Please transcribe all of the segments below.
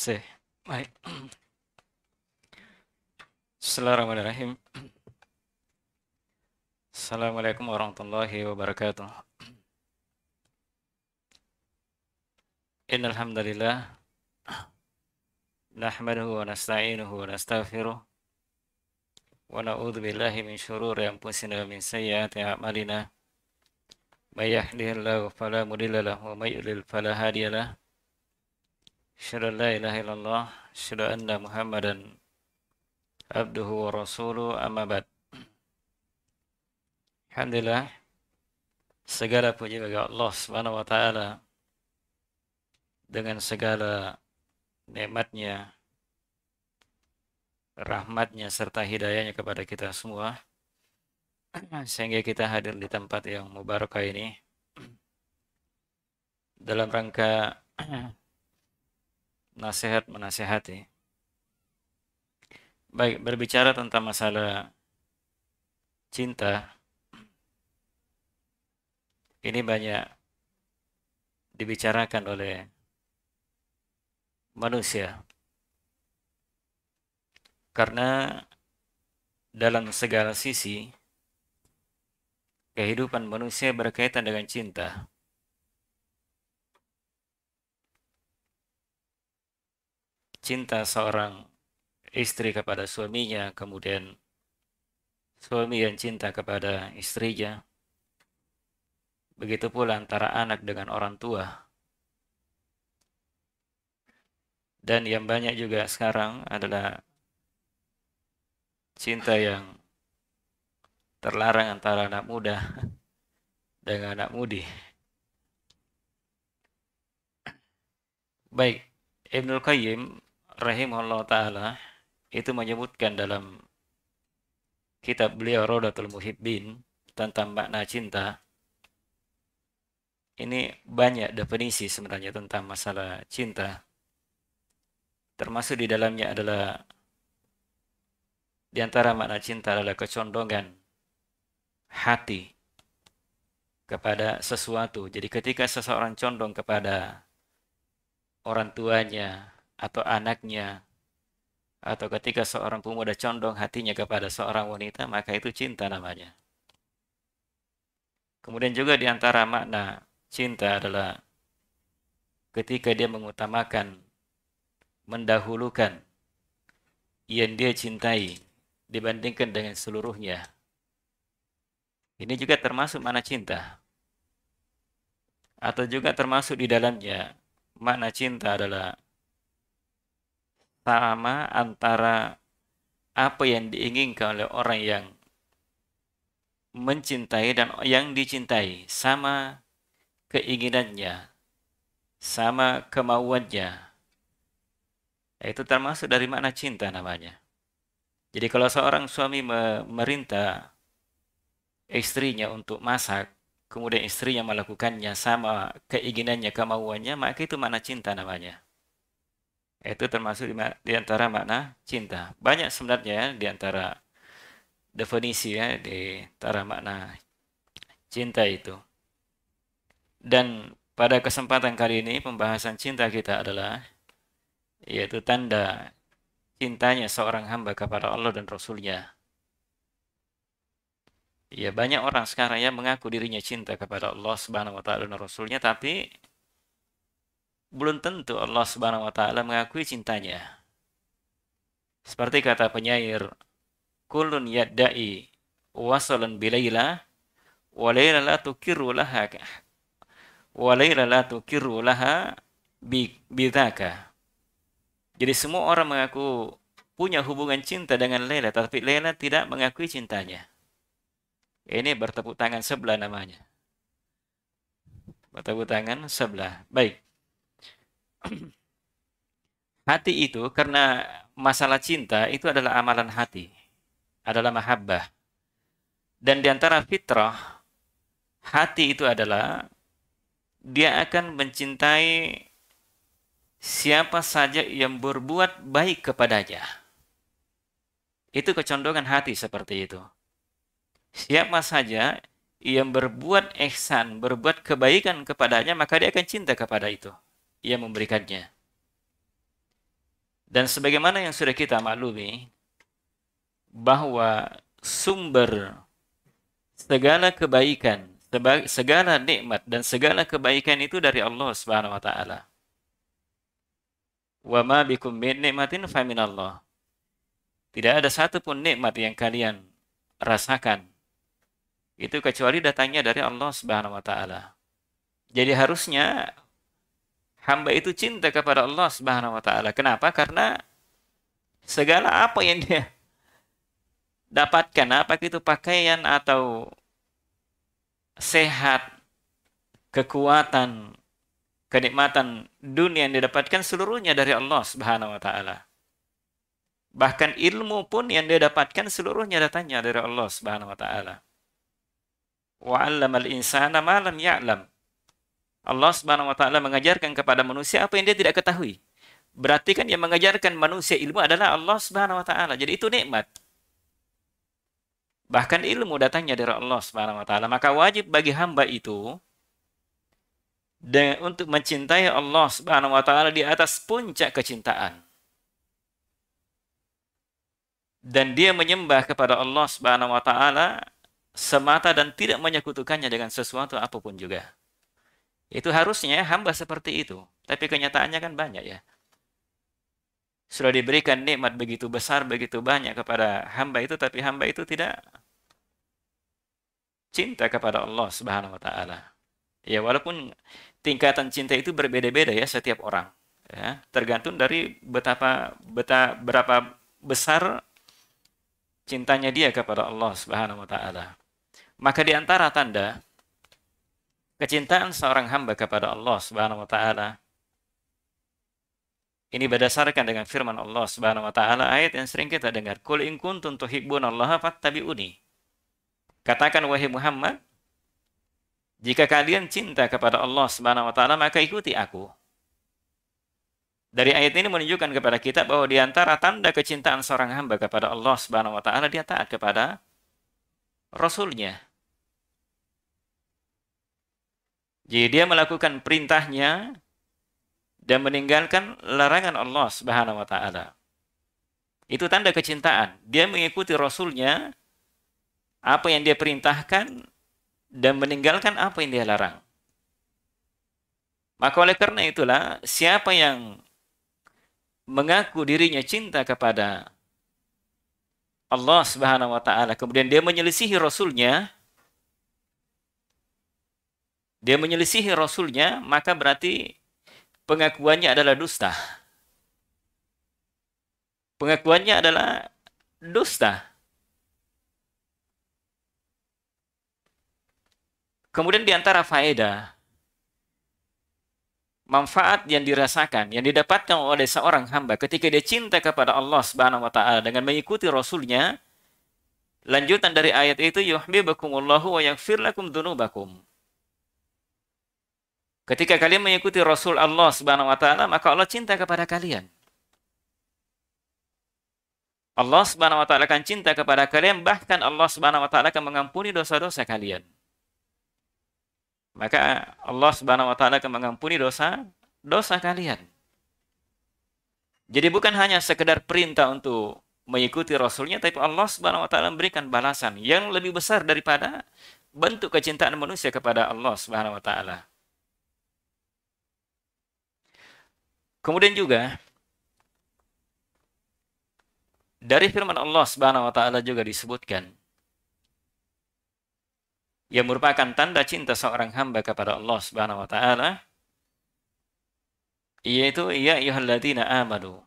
C. Baik. Bismillahirrahmanirrahim. Assalamualaikum warahmatullahi wabarakatuh. Innal hamdalillah nahmaduhu wa nasta'inuhu wa nastaghfiruh wa na'udzu billahi min shururi anfusina wa min sayyiati a'malina may yahdihillahu fala mudilla wa may yudlil fala hadiya Asyhadu an la ilaha illallah, asyhadu anna Muhammadan abduhu wa rasuluh amma ba'd. Alhamdulillah segala puji bagi Allah Subhanahu wa taala dengan segala nikmatnya rahmatnya serta hidayahnya kepada kita semua sehingga kita hadir di tempat yang mubarakah ini dalam rangka nasihat menasehati Baik, berbicara tentang masalah cinta, ini banyak dibicarakan oleh manusia. Karena dalam segala sisi, kehidupan manusia berkaitan dengan cinta. cinta seorang istri kepada suaminya, kemudian suami yang cinta kepada istrinya. Begitu pula antara anak dengan orang tua. Dan yang banyak juga sekarang adalah cinta yang terlarang antara anak muda dengan anak mudi. Baik, Ibnul Qayyim rahimahullah taala itu menyebutkan dalam kitab beliau Rodatul Muhibbin tentang makna cinta ini banyak definisi sebenarnya tentang masalah cinta termasuk di dalamnya adalah di antara makna cinta adalah kecondongan hati kepada sesuatu. Jadi ketika seseorang condong kepada orang tuanya, atau anaknya atau ketika seorang pemuda condong hatinya kepada seorang wanita maka itu cinta namanya kemudian juga diantara makna cinta adalah ketika dia mengutamakan mendahulukan yang dia cintai dibandingkan dengan seluruhnya ini juga termasuk makna cinta atau juga termasuk di dalamnya makna cinta adalah sama antara apa yang diinginkan oleh orang yang mencintai dan yang dicintai sama keinginannya sama kemauannya itu termasuk dari makna cinta namanya jadi kalau seorang suami memerintah istrinya untuk masak kemudian istrinya melakukannya sama keinginannya kemauannya maka itu makna cinta namanya itu termasuk di, di antara makna cinta. Banyak sebenarnya ya, di antara definisi ya di antara makna cinta itu. Dan pada kesempatan kali ini pembahasan cinta kita adalah yaitu tanda cintanya seorang hamba kepada Allah dan Rasulnya. Ya banyak orang sekarang yang mengaku dirinya cinta kepada Allah Subhanahu wa taala dan Rasulnya tapi belum tentu Allah Subhanahu wa taala mengakui cintanya. Seperti kata penyair, "Kullun yadda'i wasalan bilaila wa laila la tukiru laha wa tukiru laha bidaka." Jadi semua orang mengaku punya hubungan cinta dengan Laila, tapi Laila tidak mengakui cintanya. Ini bertepuk tangan sebelah namanya. Bertepuk tangan sebelah. Baik. hati itu karena masalah cinta itu adalah amalan hati, adalah mahabbah. Dan diantara fitrah, hati itu adalah dia akan mencintai siapa saja yang berbuat baik kepadanya. Itu kecondongan hati seperti itu. Siapa saja yang berbuat ihsan, berbuat kebaikan kepadanya, maka dia akan cinta kepada itu ia memberikannya. Dan sebagaimana yang sudah kita maklumi, bahwa sumber segala kebaikan, segala nikmat dan segala kebaikan itu dari Allah Subhanahu wa taala. Wa ma bikum min nikmatin fa Allah. Tidak ada satupun nikmat yang kalian rasakan itu kecuali datangnya dari Allah Subhanahu wa taala. Jadi harusnya hamba itu cinta kepada Allah Subhanahu wa taala. Kenapa? Karena segala apa yang dia dapatkan, apa itu pakaian atau sehat, kekuatan, kenikmatan dunia yang didapatkan seluruhnya dari Allah Subhanahu wa taala. Bahkan ilmu pun yang dia dapatkan seluruhnya datangnya dari Allah Subhanahu wa taala. Wa 'allamal insana ma lam ya'lam. Allah Subhanahu wa taala mengajarkan kepada manusia apa yang dia tidak ketahui. Berarti kan yang mengajarkan manusia ilmu adalah Allah Subhanahu wa taala. Jadi itu nikmat. Bahkan ilmu datangnya dari Allah Subhanahu wa taala. Maka wajib bagi hamba itu untuk mencintai Allah Subhanahu wa taala di atas puncak kecintaan. Dan dia menyembah kepada Allah Subhanahu wa taala semata dan tidak menyekutukannya dengan sesuatu apapun juga. Itu harusnya hamba seperti itu. Tapi kenyataannya kan banyak ya. Sudah diberikan nikmat begitu besar, begitu banyak kepada hamba itu, tapi hamba itu tidak cinta kepada Allah Subhanahu wa taala. Ya, walaupun tingkatan cinta itu berbeda-beda ya setiap orang. Ya, tergantung dari betapa beta berapa besar cintanya dia kepada Allah Subhanahu wa taala. Maka di antara tanda kecintaan seorang hamba kepada Allah Subhanahu wa taala ini berdasarkan dengan firman Allah Subhanahu wa taala ayat yang sering kita dengar kul in kuntum tuhibbunallaha fattabi'uni katakan wahai Muhammad jika kalian cinta kepada Allah Subhanahu wa taala maka ikuti aku dari ayat ini menunjukkan kepada kita bahwa di antara tanda kecintaan seorang hamba kepada Allah Subhanahu wa taala dia taat kepada rasulnya Jadi dia melakukan perintahnya dan meninggalkan larangan Allah Subhanahu wa taala. Itu tanda kecintaan. Dia mengikuti rasulnya apa yang dia perintahkan dan meninggalkan apa yang dia larang. Maka oleh karena itulah siapa yang mengaku dirinya cinta kepada Allah Subhanahu wa taala kemudian dia menyelisihi rasulnya dia menyelisihi rasulnya, maka berarti pengakuannya adalah dusta. Pengakuannya adalah dusta. Kemudian diantara antara faedah manfaat yang dirasakan, yang didapatkan oleh seorang hamba ketika dia cinta kepada Allah Subhanahu wa taala dengan mengikuti rasulnya, lanjutan dari ayat itu yuhibbukumullahu wa yaghfir lakum dzunubakum. Ketika kalian mengikuti Rasul Allah Subhanahu wa taala, maka Allah cinta kepada kalian. Allah Subhanahu wa taala akan cinta kepada kalian bahkan Allah Subhanahu wa taala akan mengampuni dosa-dosa kalian. Maka Allah Subhanahu wa taala akan mengampuni dosa dosa kalian. Jadi bukan hanya sekedar perintah untuk mengikuti Rasulnya, tapi Allah Subhanahu Wa Taala memberikan balasan yang lebih besar daripada bentuk kecintaan manusia kepada Allah Subhanahu Wa Taala. Kemudian juga dari firman Allah Subhanahu wa taala juga disebutkan yang merupakan tanda cinta seorang hamba kepada Allah Subhanahu wa taala yaitu ya ayyuhalladzina amanu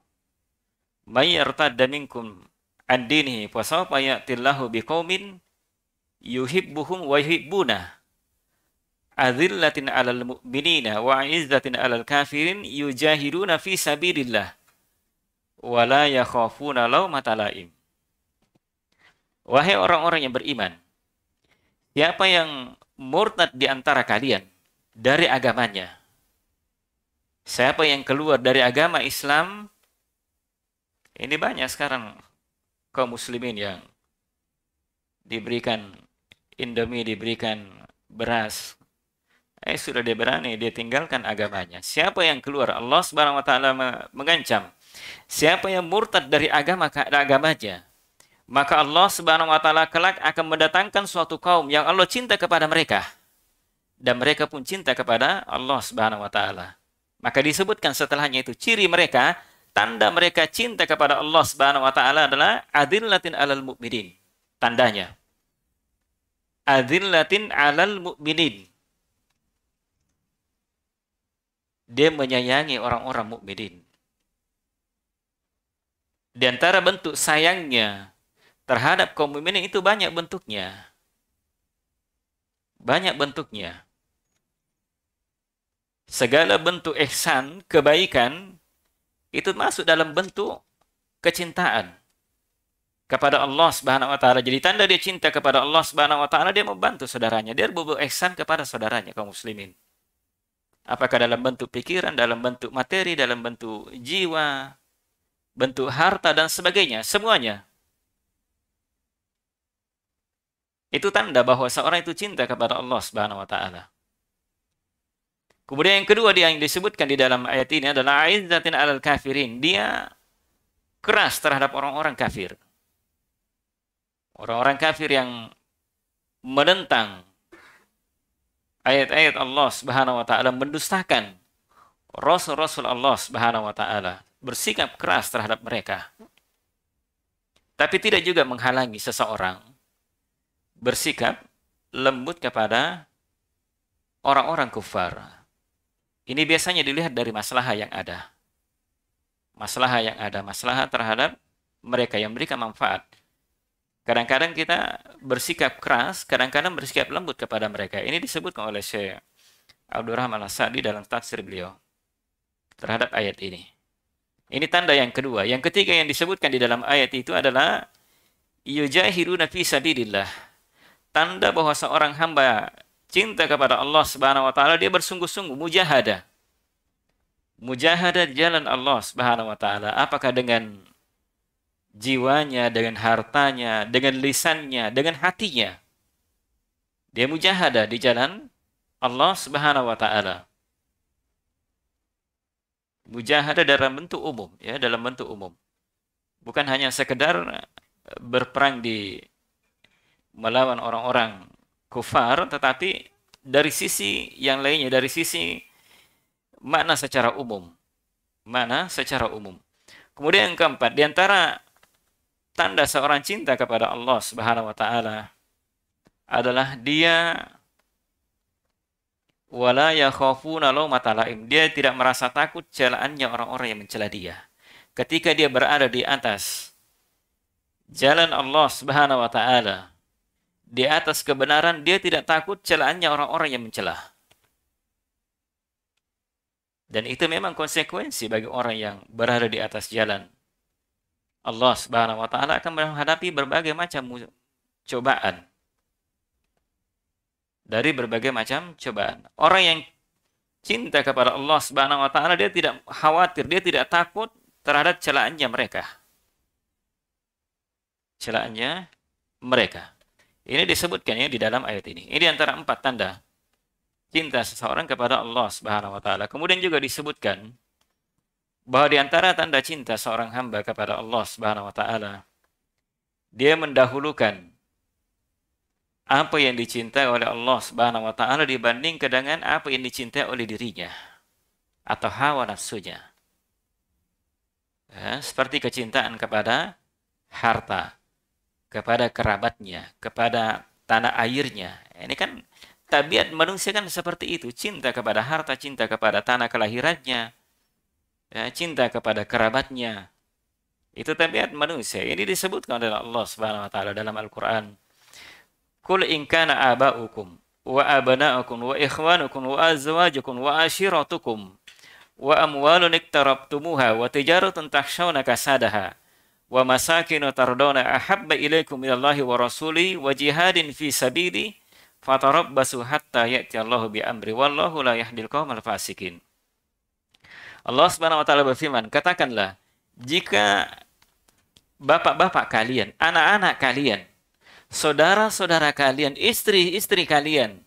may yartadda minkum an dinihi fa sawfa ya'tillahu biqaumin yuhibbuhum wa yuhibbuna azillatin 'alal mu'minina wa 'izzatin 'alal kafirin yujahiduna fi sabilillah wa la yakhafuna lawmata laim. Wahai orang-orang yang beriman, siapa yang murtad di antara kalian dari agamanya? Siapa yang keluar dari agama Islam? Ini banyak sekarang kaum muslimin yang diberikan Indomie, diberikan beras, eh sudah dia berani dia tinggalkan agamanya. Siapa yang keluar? Allah Subhanahu wa taala mengancam. Siapa yang murtad dari agama agamanya, maka Allah Subhanahu wa taala kelak akan mendatangkan suatu kaum yang Allah cinta kepada mereka dan mereka pun cinta kepada Allah Subhanahu wa taala. Maka disebutkan setelahnya itu ciri mereka, tanda mereka cinta kepada Allah Subhanahu wa taala adalah adillatin alal mukminin. Tandanya adillatin alal mukminin dia menyayangi orang-orang mukminin. Di antara bentuk sayangnya terhadap kaum mukminin itu banyak bentuknya. Banyak bentuknya. Segala bentuk ihsan, kebaikan itu masuk dalam bentuk kecintaan kepada Allah Subhanahu wa taala. Jadi tanda dia cinta kepada Allah Subhanahu wa taala dia membantu saudaranya, dia berbuat ihsan kepada saudaranya kaum muslimin. Apakah dalam bentuk pikiran, dalam bentuk materi, dalam bentuk jiwa, bentuk harta dan sebagainya, semuanya. Itu tanda bahwa seorang itu cinta kepada Allah Subhanahu wa taala. Kemudian yang kedua dia yang disebutkan di dalam ayat ini adalah aizzatin alal kafirin. Dia keras terhadap orang-orang kafir. Orang-orang kafir yang menentang ayat-ayat Allah Subhanahu wa taala mendustakan rasul-rasul Allah Subhanahu wa taala, bersikap keras terhadap mereka. Tapi tidak juga menghalangi seseorang bersikap lembut kepada orang-orang kufar. Ini biasanya dilihat dari masalah yang ada. Masalah yang ada, masalah terhadap mereka yang memberikan manfaat. Kadang-kadang kita bersikap keras, kadang-kadang bersikap lembut kepada mereka. Ini disebutkan oleh Syekh Abdurrahman As-Sa'di dalam tafsir beliau terhadap ayat ini. Ini tanda yang kedua. Yang ketiga yang disebutkan di dalam ayat itu adalah yujahiruna fi sadidillah. Tanda bahwa seorang hamba cinta kepada Allah Subhanahu wa taala dia bersungguh-sungguh mujahadah. Mujahadah jalan Allah Subhanahu wa taala apakah dengan jiwanya, dengan hartanya, dengan lisannya, dengan hatinya. Dia mujahadah di jalan Allah Subhanahu wa taala. Mujahadah dalam bentuk umum ya, dalam bentuk umum. Bukan hanya sekedar eh, berperang di melawan orang-orang kufar tetapi dari sisi yang lainnya dari sisi makna secara umum makna secara umum kemudian yang keempat di antara tanda seorang cinta kepada Allah Subhanahu wa taala adalah dia wala yakhafuna law laim. Dia tidak merasa takut celaannya orang-orang yang mencela dia. Ketika dia berada di atas jalan Allah Subhanahu wa taala, di atas kebenaran dia tidak takut celaannya orang-orang yang mencela. Dan itu memang konsekuensi bagi orang yang berada di atas jalan Allah Subhanahu wa taala akan menghadapi berbagai macam cobaan. Dari berbagai macam cobaan. Orang yang cinta kepada Allah Subhanahu wa taala dia tidak khawatir, dia tidak takut terhadap celaannya mereka. Celaannya mereka. Ini disebutkan ya di dalam ayat ini. Ini antara empat tanda cinta seseorang kepada Allah Subhanahu wa taala. Kemudian juga disebutkan bahwa di antara tanda cinta seorang hamba kepada Allah Subhanahu wa taala dia mendahulukan apa yang dicintai oleh Allah Subhanahu wa taala dibanding dengan apa yang dicintai oleh dirinya atau hawa nafsunya. Ya, seperti kecintaan kepada harta, kepada kerabatnya, kepada tanah airnya. Ini kan tabiat manusia kan seperti itu, cinta kepada harta, cinta kepada tanah kelahirannya, ya, cinta kepada kerabatnya. Itu tabiat manusia. Ini disebutkan oleh Allah Subhanahu wa taala dalam Al-Qur'an. Kul in kana aba'ukum wa abna'ukum wa ikhwanukum wa azwajukum wa ashiratukum wa amwalun iktarabtumuha wa tijaratun tahshawna kasadaha wa masakinu tardawna ahabba ilaikum minallahi wa rasuli wa jihadin fi sabili fatarabbasu hatta ya'ti Allahu bi amri wallahu la yahdil qawmal fasikin. Allah Subhanahu wa taala berfirman, katakanlah, jika bapak-bapak kalian, anak-anak kalian, saudara-saudara kalian, istri-istri kalian,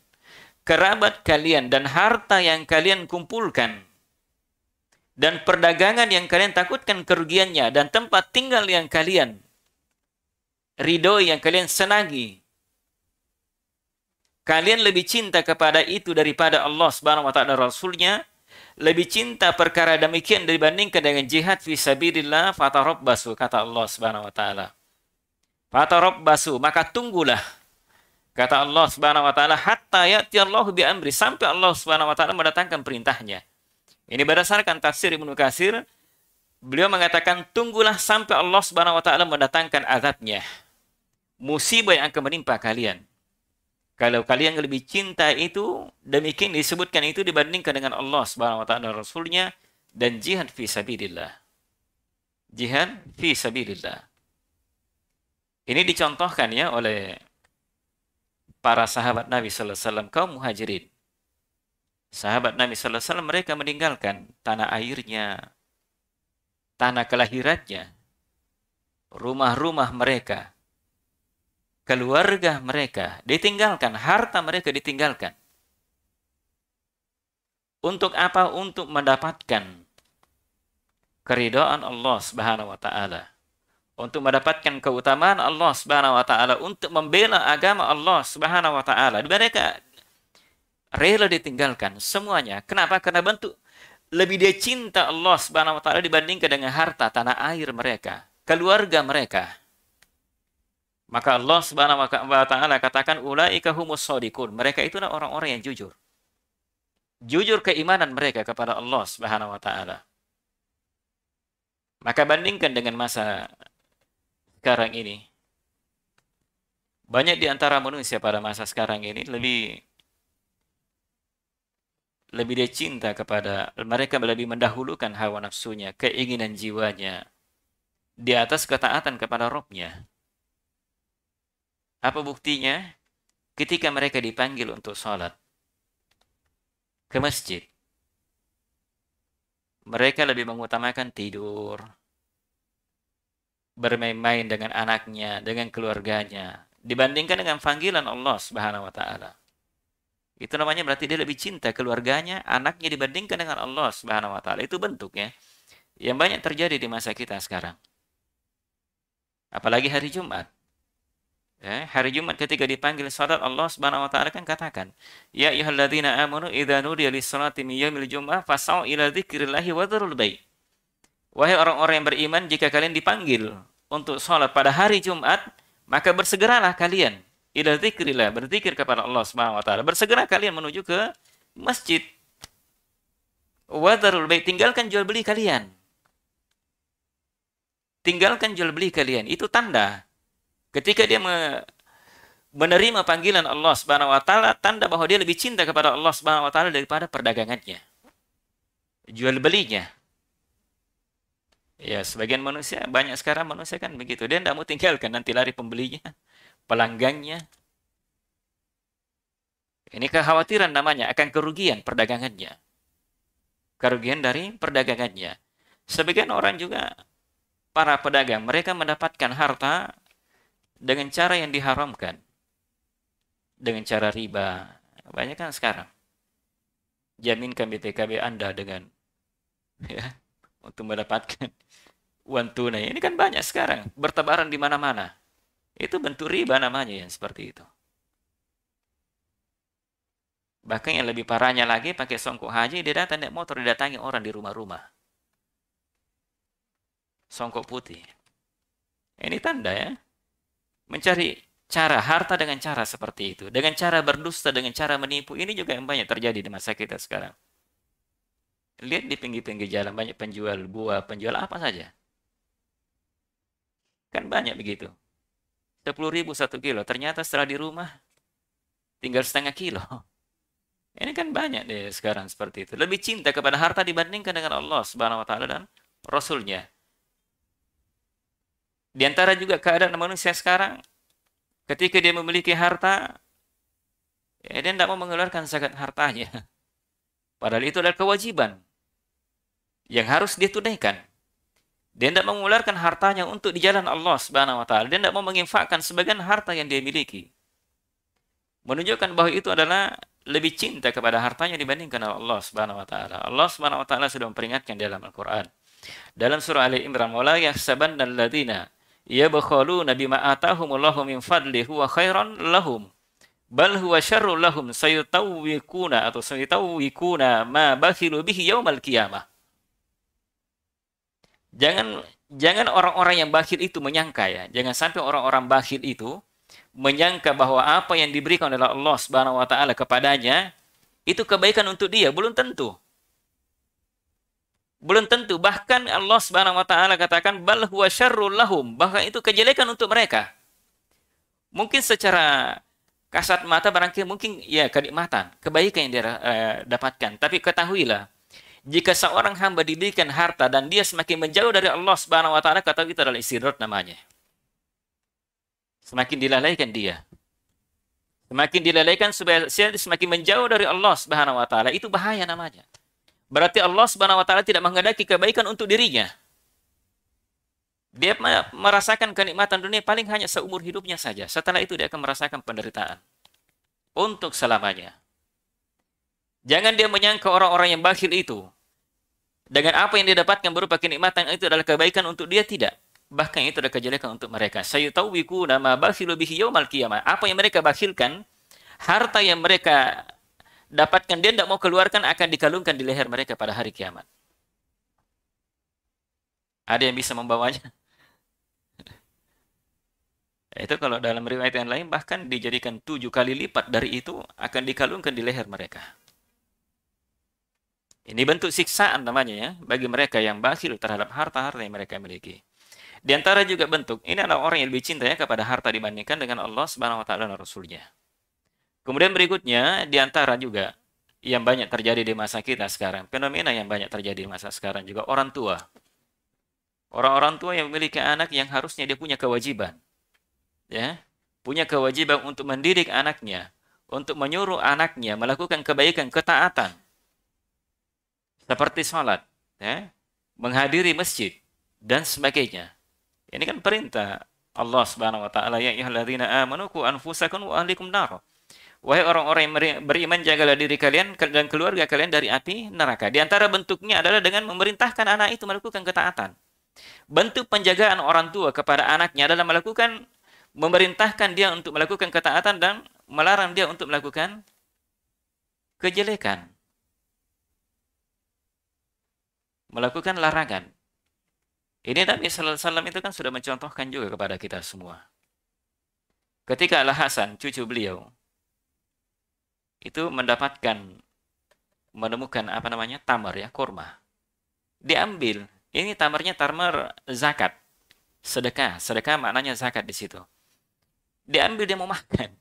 kerabat kalian dan harta yang kalian kumpulkan dan perdagangan yang kalian takutkan kerugiannya dan tempat tinggal yang kalian ridhoi yang kalian senangi kalian lebih cinta kepada itu daripada Allah Subhanahu wa taala rasulnya lebih cinta perkara demikian dibandingkan dengan jihad fisabilillah basu, kata Allah Subhanahu wa taala. basu maka tunggulah kata Allah Subhanahu wa taala hatta ya'ti Allah bi amri sampai Allah Subhanahu wa taala mendatangkan perintahnya. Ini berdasarkan tafsir Ibnu Katsir beliau mengatakan tunggulah sampai Allah Subhanahu wa taala mendatangkan azabnya. Musibah yang akan menimpa kalian. Kalau kalian lebih cinta itu, demikian disebutkan itu dibandingkan dengan Allah Subhanahu wa taala Rasulnya dan jihad fi sabilillah. Jihad fi sabilillah. Ini dicontohkan ya oleh para sahabat Nabi sallallahu alaihi wasallam kaum muhajirin. Sahabat Nabi sallallahu alaihi wasallam mereka meninggalkan tanah airnya, tanah kelahirannya, rumah-rumah mereka keluarga mereka ditinggalkan, harta mereka ditinggalkan. Untuk apa? Untuk mendapatkan keridhaan Allah Subhanahu wa taala. Untuk mendapatkan keutamaan Allah Subhanahu wa taala, untuk membela agama Allah Subhanahu wa taala. Mereka rela ditinggalkan semuanya. Kenapa? Karena bentuk lebih dia cinta Allah Subhanahu wa taala dibandingkan dengan harta tanah air mereka, keluarga mereka. Maka Allah Subhanahu wa taala katakan ulaika humus shodiqun. Mereka itulah orang-orang yang jujur. Jujur keimanan mereka kepada Allah Subhanahu wa taala. Maka bandingkan dengan masa sekarang ini. Banyak di antara manusia pada masa sekarang ini lebih lebih dia cinta kepada mereka lebih mendahulukan hawa nafsunya, keinginan jiwanya di atas ketaatan kepada Robnya. Apa buktinya? Ketika mereka dipanggil untuk sholat ke masjid, mereka lebih mengutamakan tidur, bermain-main dengan anaknya, dengan keluarganya, dibandingkan dengan panggilan Allah Subhanahu wa taala. Itu namanya berarti dia lebih cinta keluarganya, anaknya dibandingkan dengan Allah Subhanahu wa taala. Itu bentuknya yang banyak terjadi di masa kita sekarang. Apalagi hari Jumat. Ya, hari Jumat ketika dipanggil salat Allah Subhanahu wa taala kan katakan, "Ya ayyuhalladzina amanu idza nudiya lis-salati min yaumil jum'ah fas'au ila dzikrillah wa dzurul bait." Wahai orang-orang yang beriman, jika kalian dipanggil untuk salat pada hari Jumat, maka bersegeralah kalian ila dzikrillah, berzikir kepada Allah Subhanahu wa taala. Bersegera kalian menuju ke masjid. Wa dzurul bait, tinggalkan jual beli kalian. Tinggalkan jual beli kalian. Itu tanda Ketika dia menerima panggilan Allah Subhanahu wa taala, tanda bahwa dia lebih cinta kepada Allah Subhanahu wa taala daripada perdagangannya. Jual belinya. Ya, sebagian manusia banyak sekarang manusia kan begitu. Dia tidak mau tinggalkan nanti lari pembelinya, pelanggannya. Ini kekhawatiran namanya akan kerugian perdagangannya. Kerugian dari perdagangannya. Sebagian orang juga para pedagang, mereka mendapatkan harta dengan cara yang diharamkan dengan cara riba banyak kan sekarang jaminkan BTKB Anda dengan ya untuk mendapatkan uang tunai ini kan banyak sekarang bertebaran di mana-mana itu bentuk riba namanya yang seperti itu bahkan yang lebih parahnya lagi pakai songkok haji dia datang naik motor didatangi orang di rumah-rumah songkok putih ini tanda ya mencari cara harta dengan cara seperti itu, dengan cara berdusta, dengan cara menipu. Ini juga yang banyak terjadi di masa kita sekarang. Lihat di pinggir-pinggir jalan banyak penjual buah, penjual apa saja. Kan banyak begitu. 10 ribu satu kilo. Ternyata setelah di rumah tinggal setengah kilo. Ini kan banyak deh sekarang seperti itu. Lebih cinta kepada harta dibandingkan dengan Allah Subhanahu wa taala dan Rasulnya. Di antara juga keadaan manusia sekarang, ketika dia memiliki harta, ya dia tidak mau mengeluarkan zakat hartanya. Padahal itu adalah kewajiban yang harus dia tunaikan. Dia tidak mengeluarkan hartanya untuk di jalan Allah Subhanahu wa taala. Dia tidak mau menginfakkan sebagian harta yang dia miliki. Menunjukkan bahwa itu adalah lebih cinta kepada hartanya dibandingkan Allah Subhanahu wa taala. Allah Subhanahu wa taala sudah memperingatkan dalam Al-Qur'an. Dalam surah Ali Imran, "Wala dan alladziina Ya bakhalu nabi ma'atahumullahu min fadli huwa khairan lahum. Bal huwa syarrul lahum sayutawwikuna atau sayutawwikuna ma bakhilu bihi yaumal qiyamah. Jangan jangan orang-orang yang bakhil itu menyangka ya. Jangan sampai orang-orang bakhil itu menyangka bahwa apa yang diberikan oleh Allah Subhanahu wa taala kepadanya itu kebaikan untuk dia, belum tentu. Belum tentu. Bahkan Allah Subhanahu wa taala katakan bal huwa syarrul lahum. Bahkan itu kejelekan untuk mereka. Mungkin secara kasat mata barangkali mungkin ya kenikmatan, kebaikan yang dia eh, dapatkan. Tapi ketahuilah jika seorang hamba diberikan harta dan dia semakin menjauh dari Allah Subhanahu wa taala, kata itu adalah istidrat namanya. Semakin dilalaikan dia. Semakin dilalaikan supaya semakin menjauh dari Allah Subhanahu wa taala, itu bahaya namanya. Berarti Allah Subhanahu wa taala tidak menghendaki kebaikan untuk dirinya. Dia merasakan kenikmatan dunia paling hanya seumur hidupnya saja. Setelah itu dia akan merasakan penderitaan untuk selamanya. Jangan dia menyangka orang-orang yang bakhil itu dengan apa yang dia dapatkan berupa kenikmatan itu adalah kebaikan untuk dia tidak. Bahkan itu adalah kejelekan untuk mereka. saya tahu wiku nama bakhilu lebih hijau qiyamah. Apa yang mereka bakhilkan, harta yang mereka dapatkan dia tidak mau keluarkan akan dikalungkan di leher mereka pada hari kiamat. Ada yang bisa membawanya? itu kalau dalam riwayat yang lain bahkan dijadikan tujuh kali lipat dari itu akan dikalungkan di leher mereka. Ini bentuk siksaan namanya ya bagi mereka yang bakhil terhadap harta-harta yang mereka miliki. Di antara juga bentuk ini adalah orang yang lebih cintanya kepada harta dibandingkan dengan Allah Subhanahu wa taala dan rasulnya. Kemudian berikutnya di antara juga yang banyak terjadi di masa kita sekarang, fenomena yang banyak terjadi di masa sekarang juga orang tua. Orang-orang tua yang memiliki anak yang harusnya dia punya kewajiban. Ya, punya kewajiban untuk mendidik anaknya, untuk menyuruh anaknya melakukan kebaikan, ketaatan. Seperti sholat, ya, menghadiri masjid, dan sebagainya. Ini kan perintah Allah Subhanahu wa taala ya ayyuhalladzina amanu qu anfusakum wa ahlikum nar. Wahai orang-orang yang beriman, jagalah diri kalian dan keluarga kalian dari api neraka. Di antara bentuknya adalah dengan memerintahkan anak itu melakukan ketaatan. Bentuk penjagaan orang tua kepada anaknya adalah melakukan memerintahkan dia untuk melakukan ketaatan dan melarang dia untuk melakukan kejelekan. Melakukan larangan. Ini Nabi sallallahu itu kan sudah mencontohkan juga kepada kita semua. Ketika Al Hasan, cucu beliau, itu mendapatkan menemukan apa namanya tamar ya kurma diambil ini tamarnya tamar zakat sedekah sedekah maknanya zakat di situ diambil dia mau makan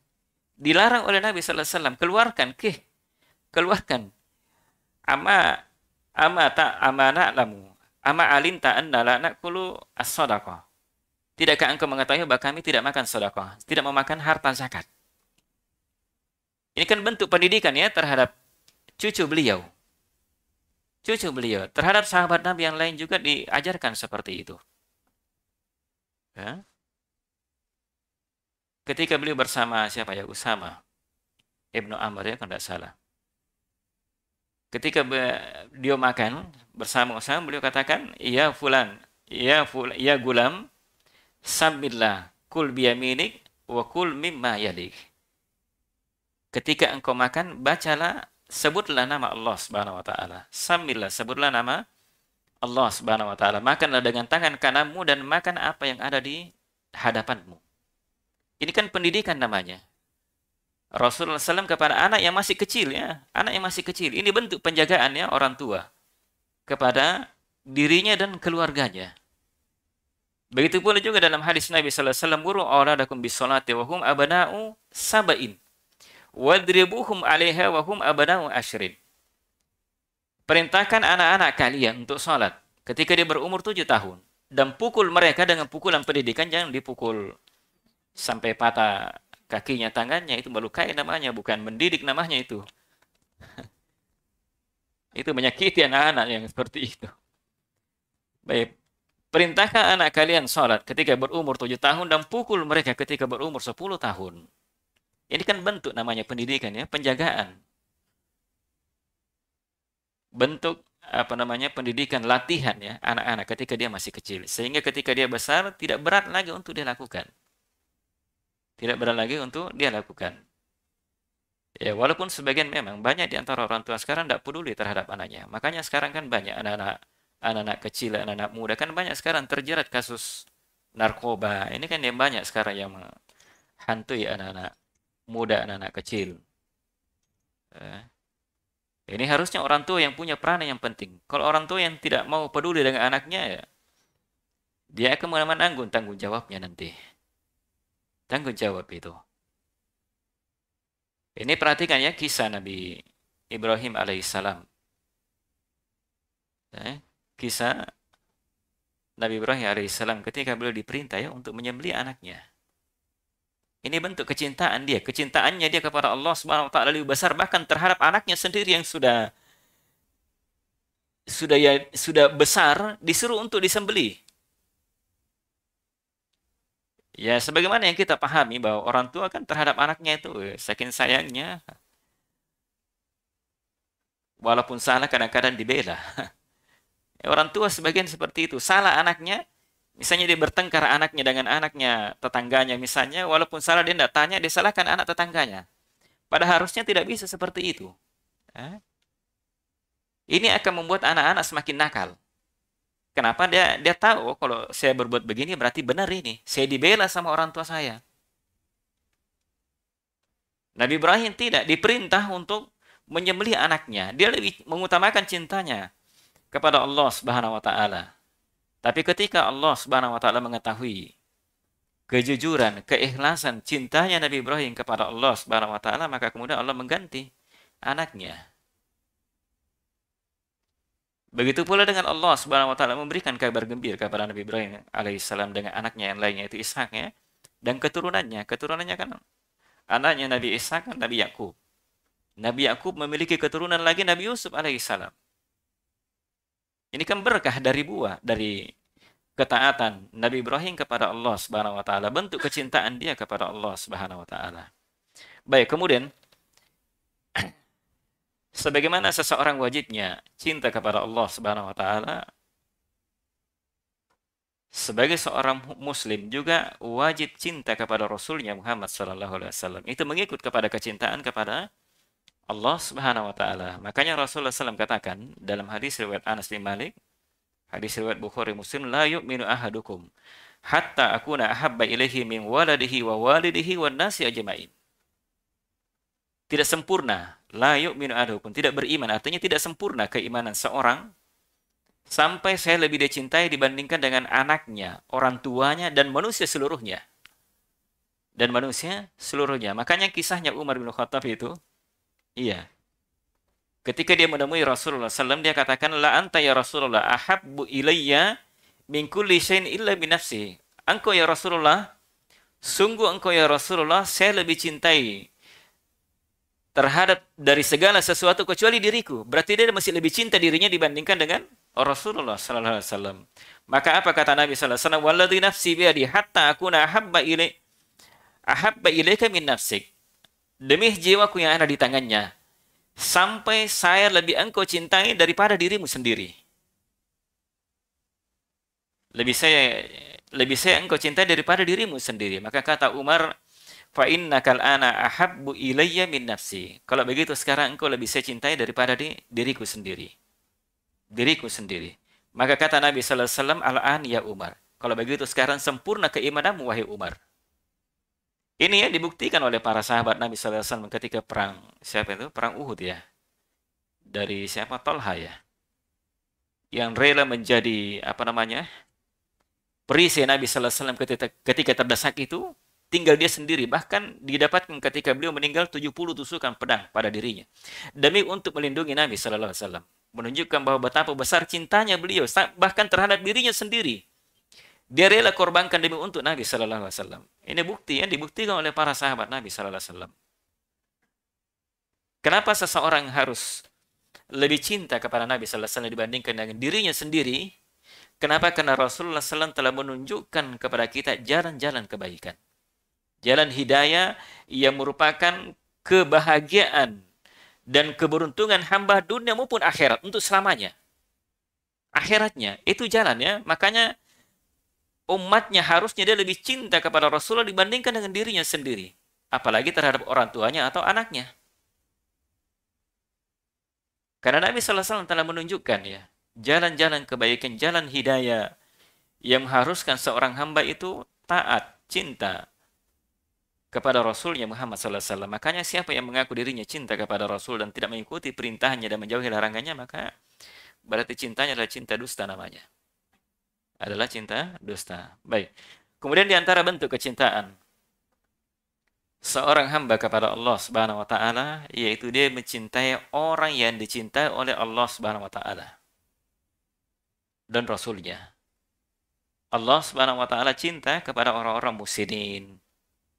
dilarang oleh Nabi Sallallahu Alaihi Wasallam keluarkan ke keluarkan ama ama tak amana lamu ama alin tak la nakulu as Tidakkah engkau mengetahui bahwa kami tidak makan sodakoh, tidak memakan harta zakat? Ini kan bentuk pendidikan ya terhadap cucu beliau. Cucu beliau. Terhadap sahabat Nabi yang lain juga diajarkan seperti itu. Ya. Ketika beliau bersama siapa ya? Usama. Ibnu Amr ya kalau tidak salah. Ketika dia makan bersama Usama, beliau katakan, Ya fulan, ya, fulan, ya gulam, sabillah kul biyaminik, wa kul mimma yadik ketika engkau makan bacalah sebutlah nama Allah Subhanahu wa taala. Sambillah sebutlah nama Allah Subhanahu wa taala. Makanlah dengan tangan kananmu dan makan apa yang ada di hadapanmu. Ini kan pendidikan namanya. Rasulullah SAW kepada anak yang masih kecil ya, anak yang masih kecil. Ini bentuk penjagaan ya orang tua kepada dirinya dan keluarganya. Begitu pula juga dalam hadis Nabi Sallallahu Alaihi Wasallam, "Guru auladakum abanau sabain." wadribuhum 'alaiha wa hum abna'u ashrin. Perintahkan anak-anak kalian untuk sholat ketika dia berumur tujuh tahun dan pukul mereka dengan pukulan pendidikan jangan dipukul sampai patah kakinya tangannya itu melukai namanya bukan mendidik namanya itu itu menyakiti anak-anak yang seperti itu baik perintahkan anak kalian sholat ketika berumur tujuh tahun dan pukul mereka ketika berumur sepuluh tahun ini kan bentuk namanya pendidikan ya, penjagaan. Bentuk apa namanya pendidikan latihan ya anak-anak ketika dia masih kecil sehingga ketika dia besar tidak berat lagi untuk dia lakukan tidak berat lagi untuk dia lakukan ya walaupun sebagian memang banyak di antara orang tua sekarang tidak peduli terhadap anaknya makanya sekarang kan banyak anak-anak anak-anak kecil anak-anak muda kan banyak sekarang terjerat kasus narkoba ini kan yang banyak sekarang yang menghantui ya, anak-anak muda, anak-anak kecil. Eh. Ini harusnya orang tua yang punya peran yang penting. Kalau orang tua yang tidak mau peduli dengan anaknya, ya, dia akan menanggung tanggung jawabnya nanti. Tanggung jawab itu. Ini perhatikan ya kisah Nabi Ibrahim alaihissalam. Ya, kisah Nabi Ibrahim alaihissalam ketika beliau diperintah ya untuk menyembelih anaknya. Ini bentuk kecintaan dia. Kecintaannya dia kepada Allah Subhanahu wa taala lebih besar bahkan terhadap anaknya sendiri yang sudah sudah ya sudah besar disuruh untuk disembeli. Ya, sebagaimana yang kita pahami bahwa orang tua kan terhadap anaknya itu ya, saking sayangnya walaupun salah kadang-kadang dibela. Ya, orang tua sebagian seperti itu, salah anaknya Misalnya dia bertengkar anaknya dengan anaknya, tetangganya misalnya, walaupun salah dia tidak tanya, dia salahkan anak tetangganya. Padahal harusnya tidak bisa seperti itu. Ini akan membuat anak-anak semakin nakal. Kenapa dia dia tahu oh, kalau saya berbuat begini berarti benar ini. Saya dibela sama orang tua saya. Nabi Ibrahim tidak diperintah untuk menyembelih anaknya. Dia lebih mengutamakan cintanya kepada Allah Subhanahu wa taala. Tapi ketika Allah Subhanahu wa taala mengetahui kejujuran, keikhlasan, cintanya Nabi Ibrahim kepada Allah Subhanahu wa taala, maka kemudian Allah mengganti anaknya. Begitu pula dengan Allah Subhanahu wa taala memberikan kabar gembira kepada Nabi Ibrahim alaihissalam dengan anaknya yang lainnya itu Ishak ya dan keturunannya. Keturunannya kan anaknya Nabi Ishak kan Nabi Yakub. Nabi Yakub memiliki keturunan lagi Nabi Yusuf alaihissalam. Ini kan berkah dari buah, dari ketaatan Nabi Ibrahim kepada Allah Subhanahu wa taala, bentuk kecintaan dia kepada Allah Subhanahu wa taala. Baik, kemudian sebagaimana seseorang wajibnya cinta kepada Allah Subhanahu wa taala sebagai seorang muslim juga wajib cinta kepada rasulnya Muhammad sallallahu alaihi wasallam. Itu mengikut kepada kecintaan kepada Allah Subhanahu wa taala. Makanya Rasulullah SAW katakan dalam hadis riwayat Anas bin Malik, hadis riwayat Bukhari Muslim, la yu'minu ahadukum hatta akuna ahabba ilaihi min waladihi wa walidihi wa nasi ajmain. Tidak sempurna, la yu'minu ahadukum, tidak beriman, artinya tidak sempurna keimanan seorang sampai saya lebih dicintai dibandingkan dengan anaknya, orang tuanya dan manusia seluruhnya. Dan manusia seluruhnya. Makanya kisahnya Umar bin Khattab itu Iya. Ketika dia menemui Rasulullah SAW, dia katakan, La anta ya Rasulullah, ahabbu ilayya min kulli syain illa binafsi. Engkau ya Rasulullah, sungguh engkau ya Rasulullah, saya lebih cintai terhadap dari segala sesuatu kecuali diriku. Berarti dia masih lebih cinta dirinya dibandingkan dengan Rasulullah sallallahu alaihi wasallam. Maka apa kata Nabi sallallahu alaihi wasallam? Walladzi nafsi biadi hatta akuna ahabba ilai ahabba ilaika min nafsik demi jiwaku yang ada di tangannya, sampai saya lebih engkau cintai daripada dirimu sendiri. Lebih saya lebih saya engkau cintai daripada dirimu sendiri. Maka kata Umar, fa innakal ana bu ilayya min nafsi. Kalau begitu sekarang engkau lebih saya cintai daripada di, diriku sendiri. Diriku sendiri. Maka kata Nabi sallallahu alaihi wasallam, "Al-an ya Umar." Kalau begitu sekarang sempurna keimananmu wahai Umar. Ini ya dibuktikan oleh para sahabat Nabi Sallallahu Alaihi Wasallam ketika perang siapa itu? Perang Uhud ya. Dari siapa? Tolha ya. Yang rela menjadi apa namanya? Perisai Nabi Sallallahu Alaihi Wasallam ketika, ketika terdesak itu tinggal dia sendiri bahkan didapatkan ketika beliau meninggal 70 tusukan pedang pada dirinya demi untuk melindungi Nabi Shallallahu Alaihi Wasallam menunjukkan bahwa betapa besar cintanya beliau bahkan terhadap dirinya sendiri dia rela korbankan demi untuk Nabi Shallallahu Alaihi Wasallam. Ini bukti yang dibuktikan oleh para sahabat Nabi Shallallahu Alaihi Wasallam. Kenapa seseorang harus lebih cinta kepada Nabi Shallallahu Alaihi Wasallam dibandingkan dengan dirinya sendiri? Kenapa? Karena Rasulullah SAW telah menunjukkan kepada kita jalan-jalan kebaikan. Jalan hidayah yang merupakan kebahagiaan dan keberuntungan hamba dunia maupun akhirat untuk selamanya. Akhiratnya, itu jalannya. Makanya umatnya harusnya dia lebih cinta kepada Rasulullah dibandingkan dengan dirinya sendiri. Apalagi terhadap orang tuanya atau anaknya. Karena Nabi SAW telah menunjukkan ya, jalan-jalan kebaikan, jalan hidayah yang mengharuskan seorang hamba itu taat, cinta kepada Rasulnya Muhammad SAW. Makanya siapa yang mengaku dirinya cinta kepada Rasul dan tidak mengikuti perintahnya dan menjauhi larangannya, maka berarti cintanya adalah cinta dusta namanya adalah cinta dusta. Baik. Kemudian di antara bentuk kecintaan seorang hamba kepada Allah Subhanahu wa taala yaitu dia mencintai orang yang dicintai oleh Allah Subhanahu wa taala dan rasulnya. Allah Subhanahu wa taala cinta kepada orang-orang musyrikin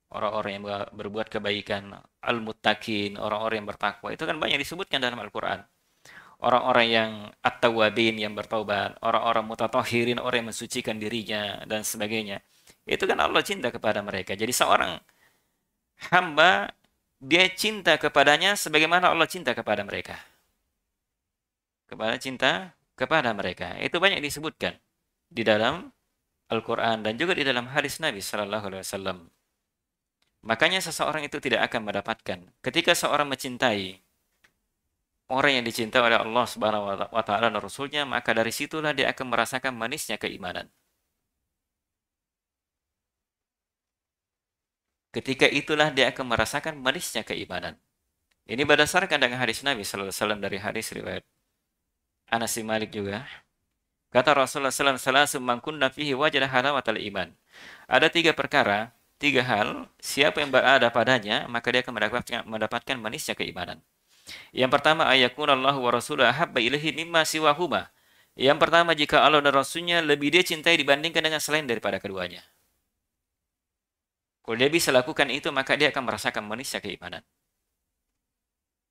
orang-orang yang berbuat kebaikan, al-muttaqin, orang-orang yang bertakwa. Itu kan banyak disebutkan dalam Al-Qur'an orang-orang yang at-tawabin yang bertaubat, orang-orang mutatahirin, orang yang mensucikan dirinya dan sebagainya. Itu kan Allah cinta kepada mereka. Jadi seorang hamba dia cinta kepadanya sebagaimana Allah cinta kepada mereka. Kepada cinta kepada mereka. Itu banyak disebutkan di dalam Al-Qur'an dan juga di dalam hadis Nabi sallallahu alaihi wasallam. Makanya seseorang itu tidak akan mendapatkan ketika seorang mencintai orang yang dicintai oleh Allah Subhanahu wa taala dan rasulnya, maka dari situlah dia akan merasakan manisnya keimanan. Ketika itulah dia akan merasakan manisnya keimanan. Ini berdasarkan dengan hadis Nabi sallallahu alaihi wasallam dari hadis riwayat Anas bin Malik juga. Kata Rasulullah sallallahu alaihi wasallam, "Mangkunna fihi wajada halawatal iman." Ada tiga perkara, tiga hal, siapa yang berada padanya, maka dia akan mendapatkan manisnya keimanan. Yang pertama ayakunallahu wa rasulullah habba ilahi mimma siwahuma. Yang pertama jika Allah dan Rasulnya lebih dia cintai dibandingkan dengan selain daripada keduanya. Kalau dia bisa lakukan itu maka dia akan merasakan manisnya keimanan.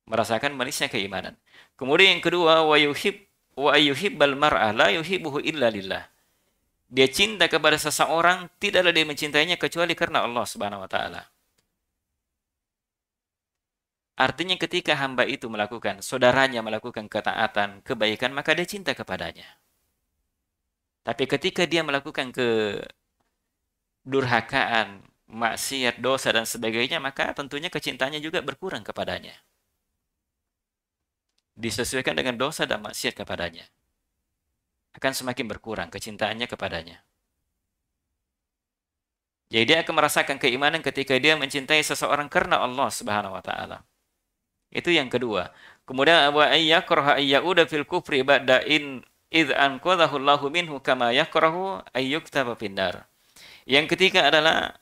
Merasakan manisnya keimanan. Kemudian yang kedua wa yuhib wa yuhibbal mar'a la yuhibbuhu illa lillah. Dia cinta kepada seseorang tidaklah dia mencintainya kecuali karena Allah Subhanahu wa taala. Artinya ketika hamba itu melakukan, saudaranya melakukan ketaatan, kebaikan, maka dia cinta kepadanya. Tapi ketika dia melakukan ke durhakaan, maksiat, dosa, dan sebagainya, maka tentunya kecintanya juga berkurang kepadanya. Disesuaikan dengan dosa dan maksiat kepadanya. Akan semakin berkurang kecintaannya kepadanya. Jadi dia akan merasakan keimanan ketika dia mencintai seseorang karena Allah Subhanahu wa taala. Itu yang kedua. Kemudian wa ayyakraha ayyauda fil kufri ba'da in id anqadhahu Allahu minhu kama yakrahu ayyuktaba finnar. Yang ketiga adalah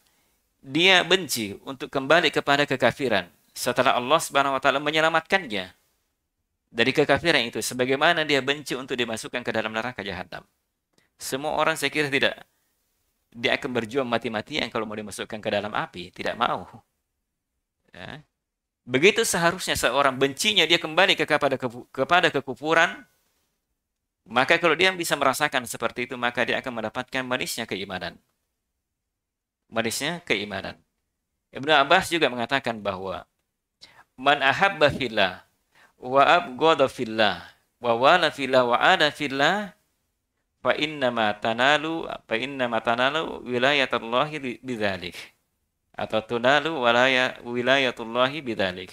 dia benci untuk kembali kepada kekafiran setelah Allah Subhanahu wa taala menyelamatkannya dari kekafiran itu sebagaimana dia benci untuk dimasukkan ke dalam neraka jahanam. Semua orang saya kira tidak dia akan berjuang mati-matian kalau mau dimasukkan ke dalam api, tidak mau. Ya. Begitu seharusnya seorang bencinya dia kembali ke kepada kepada kekufuran, maka kalau dia bisa merasakan seperti itu, maka dia akan mendapatkan manisnya keimanan. Manisnya keimanan. Ibnu Abbas juga mengatakan bahwa man ahabba fillah wa abghadha fillah wa wala fillah wa ada fillah fa innama tanalu fa innama tanalu wilayatallahi bidzalik atau tunalu walaya wilayatullahi bidalik.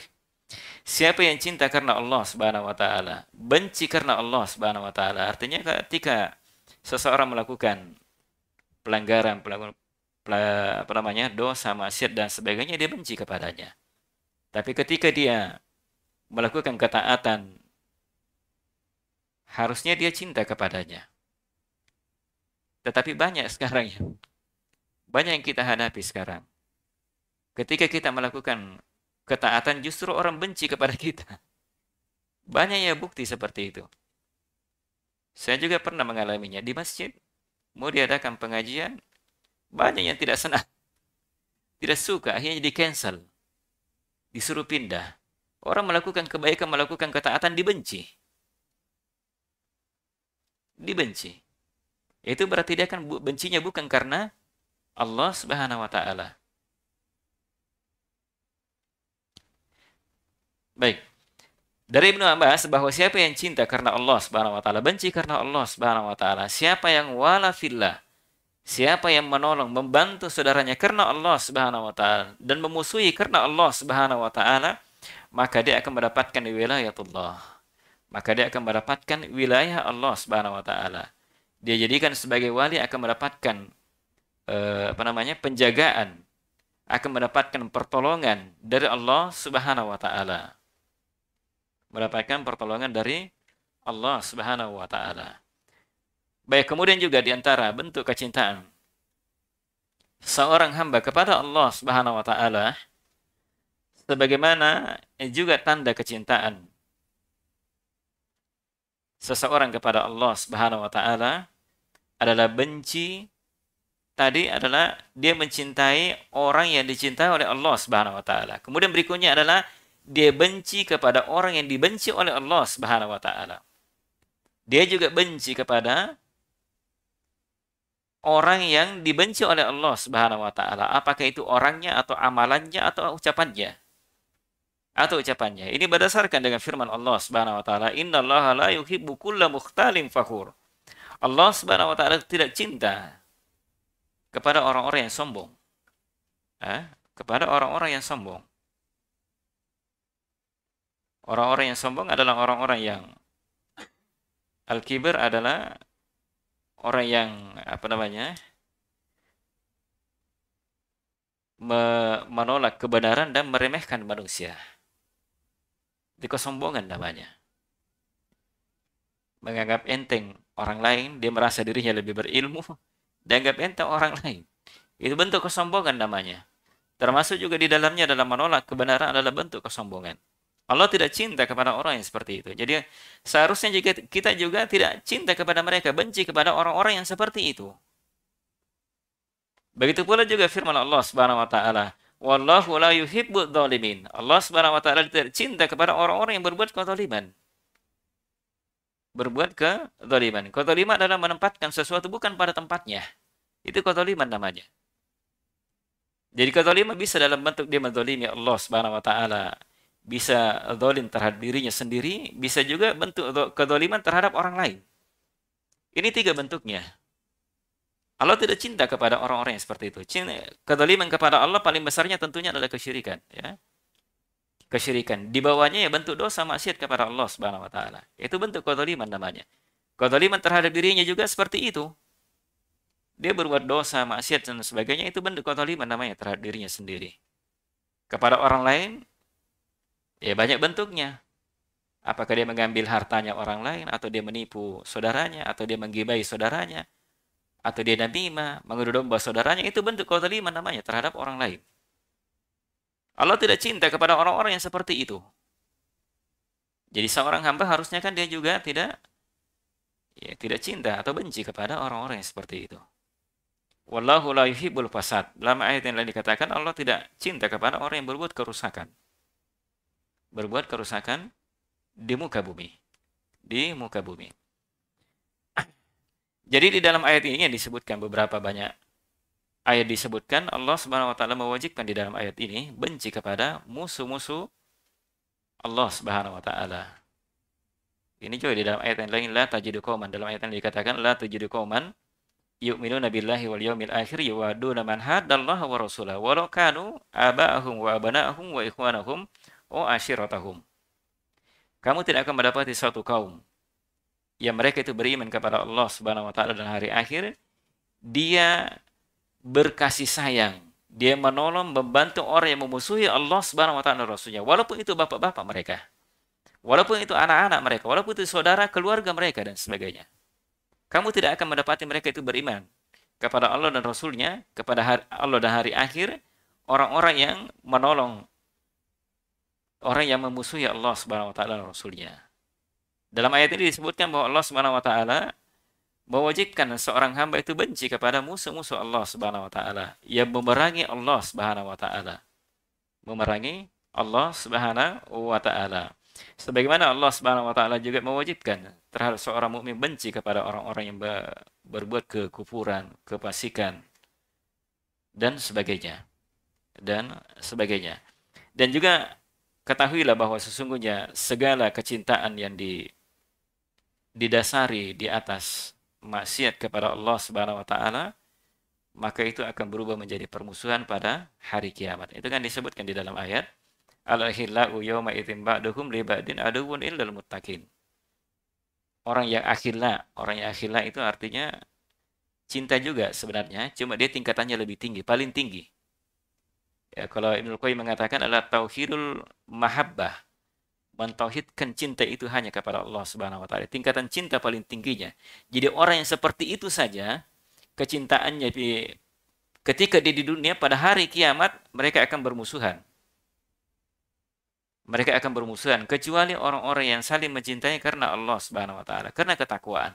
Siapa yang cinta karena Allah Subhanahu wa taala, benci karena Allah Subhanahu wa taala. Artinya ketika seseorang melakukan pelanggaran, pelanggaran apa namanya? dosa, maksiat dan sebagainya dia benci kepadanya. Tapi ketika dia melakukan ketaatan harusnya dia cinta kepadanya. Tetapi banyak sekarang ya. Banyak yang kita hadapi sekarang Ketika kita melakukan ketaatan justru orang benci kepada kita. Banyak ya bukti seperti itu. Saya juga pernah mengalaminya di masjid. Mau diadakan pengajian, banyak yang tidak senang. Tidak suka, akhirnya jadi cancel. Disuruh pindah. Orang melakukan kebaikan, melakukan ketaatan dibenci. Dibenci. Itu berarti dia kan bencinya bukan karena Allah Subhanahu wa taala. Baik. Dari Ibnu Abbas bahwa siapa yang cinta karena Allah Subhanahu wa taala, benci karena Allah Subhanahu wa taala, siapa yang wala fillah, siapa yang menolong, membantu saudaranya karena Allah Subhanahu wa taala dan memusuhi karena Allah Subhanahu wa taala, maka dia akan mendapatkan wilayatullah. Maka dia akan mendapatkan wilayah Allah Subhanahu wa taala. Dia jadikan sebagai wali akan mendapatkan eh, apa namanya? penjagaan, akan mendapatkan pertolongan dari Allah Subhanahu wa taala mendapatkan pertolongan dari Allah Subhanahu wa taala. Baik, kemudian juga di antara bentuk kecintaan seorang hamba kepada Allah Subhanahu wa taala sebagaimana juga tanda kecintaan seseorang kepada Allah Subhanahu wa taala adalah benci tadi adalah dia mencintai orang yang dicintai oleh Allah Subhanahu wa taala. Kemudian berikutnya adalah dia benci kepada orang yang dibenci oleh Allah Subhanahu wa taala. Dia juga benci kepada orang yang dibenci oleh Allah Subhanahu wa taala, apakah itu orangnya atau amalannya atau ucapannya? Atau ucapannya. Ini berdasarkan dengan firman Allah Subhanahu wa taala, "Innallaha la yuhibbu kulla mukhtalin fakhur." Allah Subhanahu wa taala tidak cinta kepada orang-orang yang sombong. Eh? kepada orang-orang yang sombong. Orang-orang yang sombong adalah orang-orang yang al-kibir adalah orang yang apa namanya? menolak kebenaran dan meremehkan manusia. Di kesombongan namanya. Menganggap enteng orang lain, dia merasa dirinya lebih berilmu, dianggap enteng orang lain. Itu bentuk kesombongan namanya. Termasuk juga di dalamnya adalah menolak kebenaran adalah bentuk kesombongan. Allah tidak cinta kepada orang yang seperti itu. Jadi seharusnya juga kita juga tidak cinta kepada mereka, benci kepada orang-orang yang seperti itu. Begitu pula juga firman Allah Subhanahu wa taala, "Wallahu la yuhibbu dzalimin." Allah Subhanahu wa taala tidak cinta kepada orang-orang yang berbuat kezaliman. Berbuat kezaliman. Kezaliman adalah menempatkan sesuatu bukan pada tempatnya. Itu kezaliman namanya. Jadi kezaliman bisa dalam bentuk dia menzalimi Allah Subhanahu wa taala, bisa dolim terhadap dirinya sendiri, bisa juga bentuk kedoliman terhadap orang lain. Ini tiga bentuknya. Allah tidak cinta kepada orang-orang yang seperti itu. Kedoliman kepada Allah paling besarnya tentunya adalah kesyirikan. Ya. Kesyirikan. Di bawahnya ya bentuk dosa maksiat kepada Allah Subhanahu Wa Taala. Itu bentuk kedoliman namanya. Kedoliman terhadap dirinya juga seperti itu. Dia berbuat dosa, maksiat, dan sebagainya. Itu bentuk kedoliman namanya terhadap dirinya sendiri. Kepada orang lain, Ya banyak bentuknya. Apakah dia mengambil hartanya orang lain, atau dia menipu saudaranya, atau dia menggibai saudaranya, atau dia namimah, mengadu domba saudaranya, itu bentuk kozaliman namanya terhadap orang lain. Allah tidak cinta kepada orang-orang yang seperti itu. Jadi seorang hamba harusnya kan dia juga tidak ya, tidak cinta atau benci kepada orang-orang yang seperti itu. Wallahu la yuhibbul fasad. Dalam ayat yang lain dikatakan Allah tidak cinta kepada orang yang berbuat kerusakan berbuat kerusakan di muka bumi. Di muka bumi. Jadi di dalam ayat ini yang disebutkan beberapa banyak ayat disebutkan Allah Subhanahu wa taala mewajibkan di dalam ayat ini benci kepada musuh-musuh Allah Subhanahu wa taala. Ini juga di dalam ayat yang lain la tajidu qauman dalam ayat yang dikatakan la tajidu qauman yu'minuna billahi wal yawmil akhir yuwaduna man haddallaha wa rasulahu walau kanu aba'ahum wa abana'ahum wa ikhwanahum Oh, ashiratahum. Kamu tidak akan mendapati suatu kaum yang mereka itu beriman kepada Allah Subhanahu wa taala dan hari akhir dia berkasih sayang, dia menolong membantu orang yang memusuhi Allah Subhanahu wa taala rasulnya walaupun itu bapak-bapak mereka. Walaupun itu anak-anak mereka, walaupun itu saudara, keluarga mereka dan sebagainya. Kamu tidak akan mendapati mereka itu beriman kepada Allah dan Rasulnya, kepada hari, Allah dan hari akhir, orang-orang yang menolong orang yang memusuhi Allah Subhanahu wa taala rasulnya. Dalam ayat ini disebutkan bahwa Allah Subhanahu wa taala mewajibkan seorang hamba itu benci kepada musuh-musuh Allah Subhanahu wa taala ia memerangi Allah Subhanahu wa taala. Memerangi Allah Subhanahu wa taala. Sebagaimana Allah Subhanahu wa taala juga mewajibkan terhadap seorang mukmin benci kepada orang-orang yang berbuat kekufuran, kepasikan dan sebagainya. Dan sebagainya. Dan juga ketahuilah bahwa sesungguhnya segala kecintaan yang di, didasari di atas maksiat kepada Allah Subhanahu wa taala maka itu akan berubah menjadi permusuhan pada hari kiamat. Itu kan disebutkan di dalam ayat al hilau yawma idzin ba'duhum li ba'din aduwwun illal muttaqin. Orang yang akhila orang yang akhila itu artinya cinta juga sebenarnya, cuma dia tingkatannya lebih tinggi, paling tinggi Ya, kalau Ibnu Qayyim mengatakan adalah tauhidul mahabbah. Mentauhidkan cinta itu hanya kepada Allah Subhanahu wa taala. Tingkatan cinta paling tingginya. Jadi orang yang seperti itu saja kecintaannya di ketika dia di dunia pada hari kiamat mereka akan bermusuhan. Mereka akan bermusuhan kecuali orang-orang yang saling mencintai karena Allah Subhanahu wa taala, karena ketakwaan.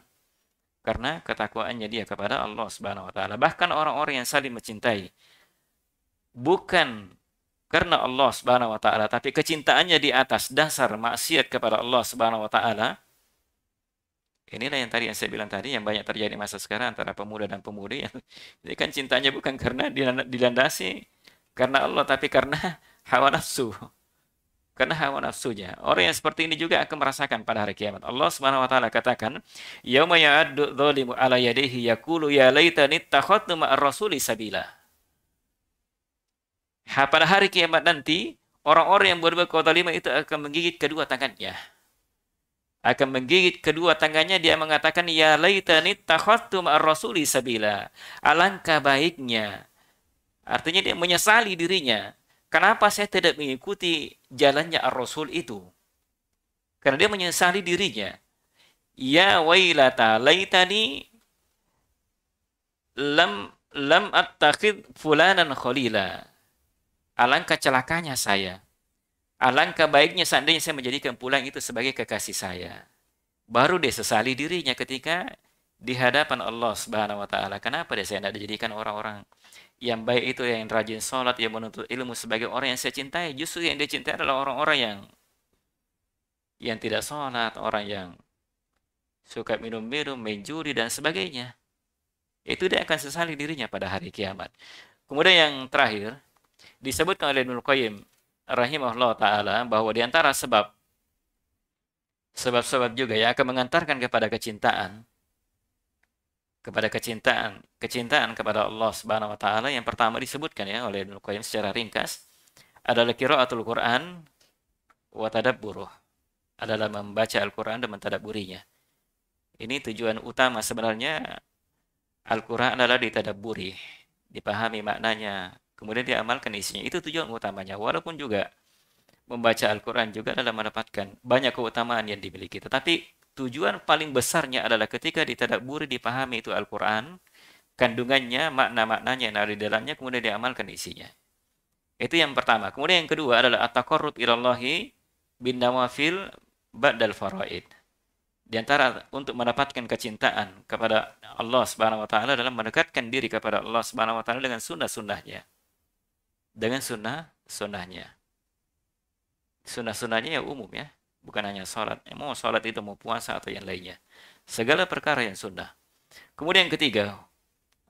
Karena ketakwaannya dia kepada Allah Subhanahu wa taala. Bahkan orang-orang yang saling mencintai bukan karena Allah Subhanahu wa taala tapi kecintaannya di atas dasar maksiat kepada Allah Subhanahu wa taala inilah yang tadi yang saya bilang tadi yang banyak terjadi masa sekarang antara pemuda dan pemudi ini kan cintanya bukan karena dilandasi karena Allah tapi karena hawa nafsu karena hawa nafsunya. Orang yang seperti ini juga akan merasakan pada hari kiamat. Allah Subhanahu wa taala katakan, "Yauma ya'addu dzalimu 'ala yadihi yaqulu ya laitani takhattu ma'ar rasuli sabila." Ha, pada hari kiamat nanti, orang-orang yang berbuat kezaliman itu akan menggigit kedua tangannya. Akan menggigit kedua tangannya, dia mengatakan, Ya laytani takhattum ar-rasuli sabila. Alangkah baiknya. Artinya dia menyesali dirinya. Kenapa saya tidak mengikuti jalannya ar-rasul itu? Karena dia menyesali dirinya. Ya wailata laytani lam lam at takhid fulanan la Alangkah celakanya saya. Alangkah baiknya seandainya saya menjadikan pulang itu sebagai kekasih saya. Baru dia sesali dirinya ketika di hadapan Allah Subhanahu wa taala. Kenapa dia saya tidak dijadikan orang-orang yang baik itu yang rajin sholat, yang menuntut ilmu sebagai orang yang saya cintai. Justru yang dia cintai adalah orang-orang yang yang tidak sholat, orang yang suka minum-minum, main juri, dan sebagainya. Itu dia akan sesali dirinya pada hari kiamat. Kemudian yang terakhir, disebutkan oleh Ibnu Qayyim rahimahullah taala bahwa di antara sebab sebab-sebab juga yang akan mengantarkan kepada kecintaan kepada kecintaan kecintaan kepada Allah Subhanahu wa taala yang pertama disebutkan ya oleh Ibnu Qayyim secara ringkas adalah qiraatul Quran wa tadabburuh adalah membaca Al-Qur'an dan mentadabburinya. Ini tujuan utama sebenarnya Al-Qur'an adalah ditadabburi, dipahami maknanya, Kemudian diamalkan isinya. Itu tujuan utamanya. Walaupun juga membaca Al-Quran juga adalah mendapatkan banyak keutamaan yang dimiliki. Tetapi tujuan paling besarnya adalah ketika ditadaburi, dipahami itu Al-Quran, kandungannya, makna-maknanya yang ada di dalamnya, kemudian diamalkan isinya. Itu yang pertama. Kemudian yang kedua adalah at-taqarrub ilallahi bin nawafil ba'dal faraid. Di antara untuk mendapatkan kecintaan kepada Allah Subhanahu wa taala dalam mendekatkan diri kepada Allah Subhanahu wa taala dengan sunnah-sunnahnya dengan sunnah sunnahnya. Sunnah sunnahnya yang umum ya, bukan hanya sholat. Ya, mau sholat itu mau puasa atau yang lainnya. Segala perkara yang sunnah. Kemudian yang ketiga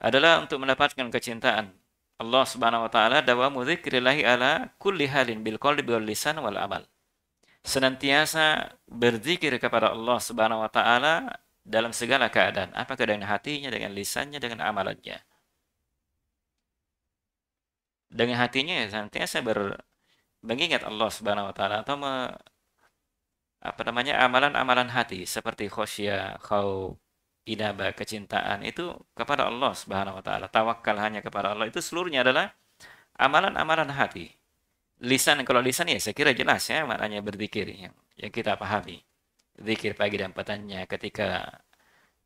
adalah untuk mendapatkan kecintaan Allah Subhanahu wa taala dawa dzikrillahi ala kulli halin bil qalbi wal lisan wal amal. Senantiasa berzikir kepada Allah Subhanahu wa taala dalam segala keadaan, apakah dengan hatinya, dengan lisannya, dengan amalannya dengan hatinya ya senantiasa ber mengingat Allah Subhanahu wa taala atau me, apa namanya amalan-amalan hati seperti khosya, kau inaba, kecintaan itu kepada Allah Subhanahu wa taala. Tawakal hanya kepada Allah itu seluruhnya adalah amalan-amalan hati. Lisan kalau lisan ya saya kira jelas ya maknanya berzikir yang, yang kita pahami. Zikir pagi dan petangnya ketika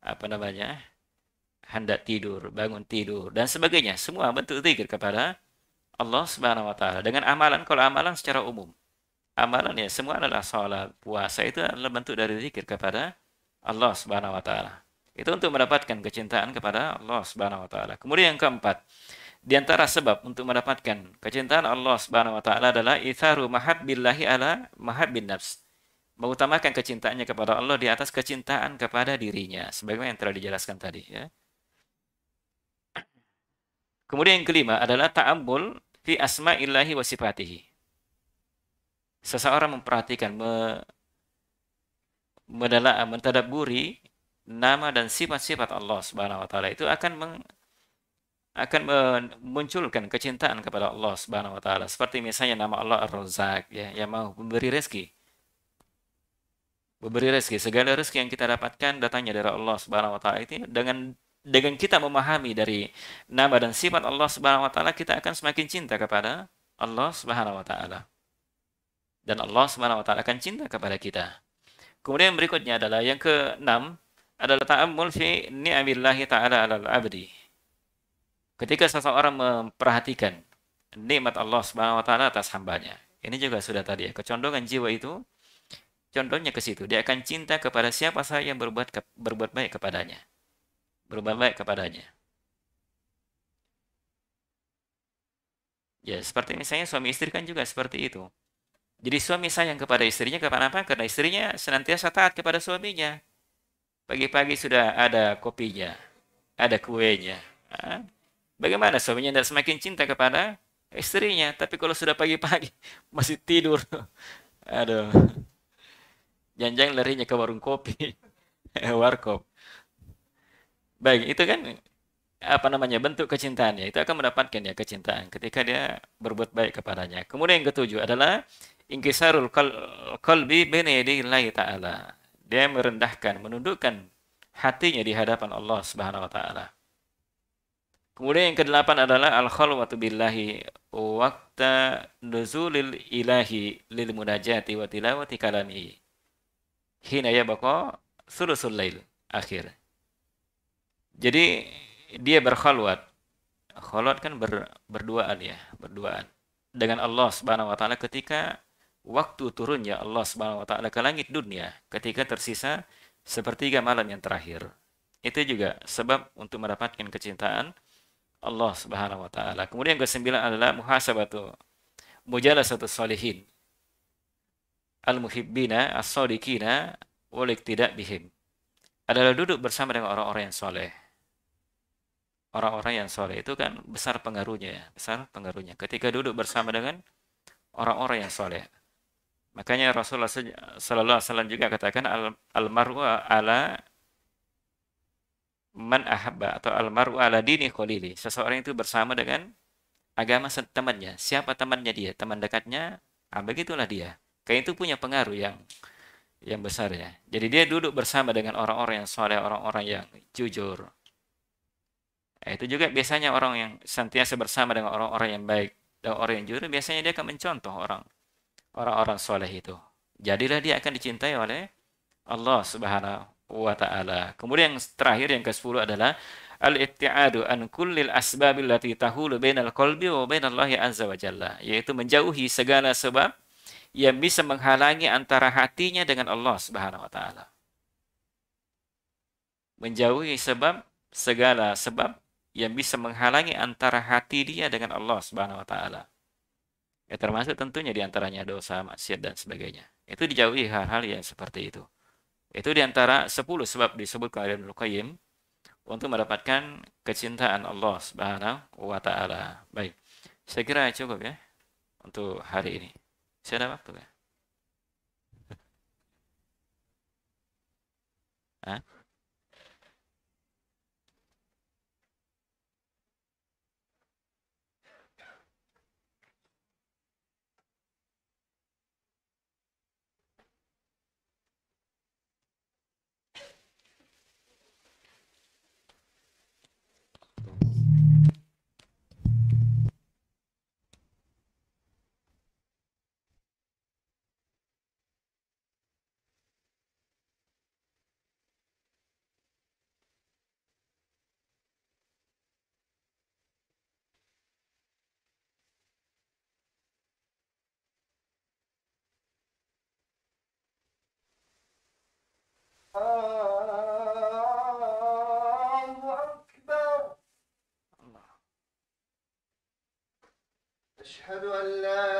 apa namanya hendak tidur, bangun tidur dan sebagainya semua bentuk zikir kepada Allah Subhanahu wa taala dengan amalan kalau amalan secara umum amalan ya semua adalah sholat puasa itu adalah bentuk dari zikir kepada Allah Subhanahu wa taala itu untuk mendapatkan kecintaan kepada Allah Subhanahu wa taala kemudian yang keempat di antara sebab untuk mendapatkan kecintaan Allah Subhanahu wa taala adalah itharu mahabbillahi ala mahabbin nafs. Mengutamakan kecintaannya kepada Allah di atas kecintaan kepada dirinya sebagaimana yang telah dijelaskan tadi ya. Kemudian yang kelima adalah ta'ammul fi asma'illahi wa sifatihi. Seseorang memperhatikan, me, medala, mentadaburi nama dan sifat-sifat Allah Subhanahu wa taala itu akan meng, akan memunculkan kecintaan kepada Allah Subhanahu wa taala. Seperti misalnya nama Allah Ar-Razzaq ya, yang mau memberi rezeki. Memberi rezeki, segala rezeki yang kita dapatkan datangnya dari Allah Subhanahu wa taala itu dengan dengan kita memahami dari nama dan sifat Allah Subhanahu wa taala kita akan semakin cinta kepada Allah Subhanahu wa taala. Dan Allah Subhanahu wa taala akan cinta kepada kita. Kemudian berikutnya adalah yang ke-6 adalah ta'ammul fi ni'amillah ta'ala 'alal 'abdi. Ketika seseorang memperhatikan nikmat Allah Subhanahu wa taala atas hambanya. Ini juga sudah tadi ya, kecondongan jiwa itu condongnya ke situ. Dia akan cinta kepada siapa saja yang berbuat berbuat baik kepadanya berubah baik kepadanya. Ya, seperti misalnya suami istri kan juga seperti itu. Jadi suami sayang kepada istrinya kapan apa Karena istrinya senantiasa taat kepada suaminya. Pagi-pagi sudah ada kopinya, ada kuenya. Ah, bagaimana suaminya tidak semakin cinta kepada istrinya, tapi kalau sudah pagi-pagi masih tidur, aduh, jangan-jangan larinya ke warung kopi, warkop. Baik, itu kan apa namanya bentuk kecintaannya itu akan mendapatkan ya kecintaan ketika dia berbuat baik kepadanya. Kemudian yang ketujuh adalah ingkisarul qalbi baina yadillahi taala. Dia merendahkan, menundukkan hatinya di hadapan Allah Subhanahu wa taala. Kemudian yang kedelapan adalah al khalwatu billahi waqta nuzulil ilahi lil munajati wa tilawati kalami. Hina ya sulusul lail akhir jadi dia berkhulwat. Khulwat kan ber, berduaan ya, berduaan dengan Allah Subhanahu wa taala ketika waktu turunnya Allah Subhanahu wa taala ke langit dunia ketika tersisa sepertiga malam yang terakhir. Itu juga sebab untuk mendapatkan kecintaan Allah Subhanahu wa taala. Kemudian yang kesembilan adalah muhasabatu mujalasatu solihin al-muhibbina as-sadiqina wal tidak bihim. Adalah duduk bersama dengan orang-orang yang soleh orang-orang yang soleh itu kan besar pengaruhnya ya, besar pengaruhnya. Ketika duduk bersama dengan orang-orang yang soleh. Makanya Rasulullah Sallallahu Alaihi Wasallam juga katakan almaru ala man ahabba atau almaru ala dini kholili. Seseorang itu bersama dengan agama temannya. Siapa temannya dia? Teman dekatnya? Ah, begitulah dia. Kayak itu punya pengaruh yang yang besar ya. Jadi dia duduk bersama dengan orang-orang yang soleh, orang-orang yang jujur, Nah, itu juga biasanya orang yang sentiasa bersama dengan orang-orang yang baik dan orang yang jujur biasanya dia akan mencontoh orang orang-orang soleh itu. Jadilah dia akan dicintai oleh Allah Subhanahu wa taala. Kemudian yang terakhir yang ke-10 adalah al ittiadu an kullil asbabil lati tahulu bainal qalbi wa bainallahi azza wa jalla, yaitu menjauhi segala sebab yang bisa menghalangi antara hatinya dengan Allah Subhanahu wa taala. Menjauhi sebab segala sebab yang bisa menghalangi antara hati dia dengan Allah Subhanahu wa taala. Ya termasuk tentunya di antaranya dosa, maksiat dan sebagainya. Itu dijauhi hal-hal yang seperti itu. Itu di antara 10 sebab disebut oleh Ibnu Qayyim untuk mendapatkan kecintaan Allah Subhanahu wa taala. Baik. Saya kira cukup ya untuk hari ini. Saya ada waktu ya? Hah? أشهد أن لا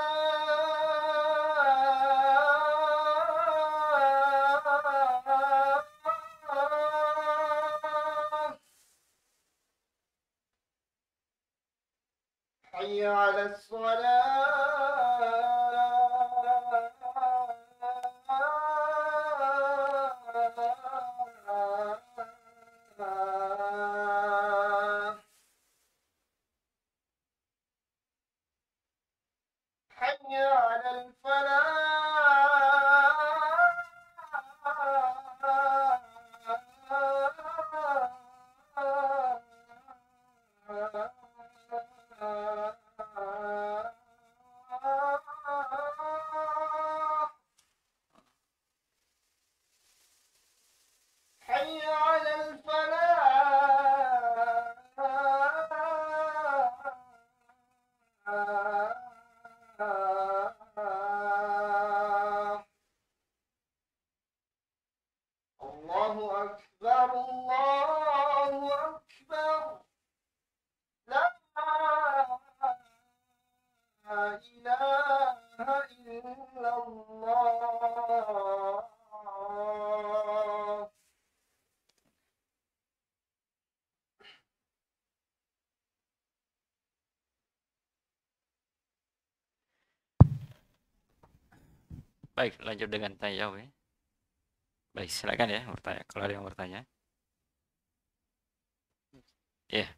hidup dengan jawab ya. Baik, silakan ya bertanya. Kalau ada yang bertanya. Ya. Yeah.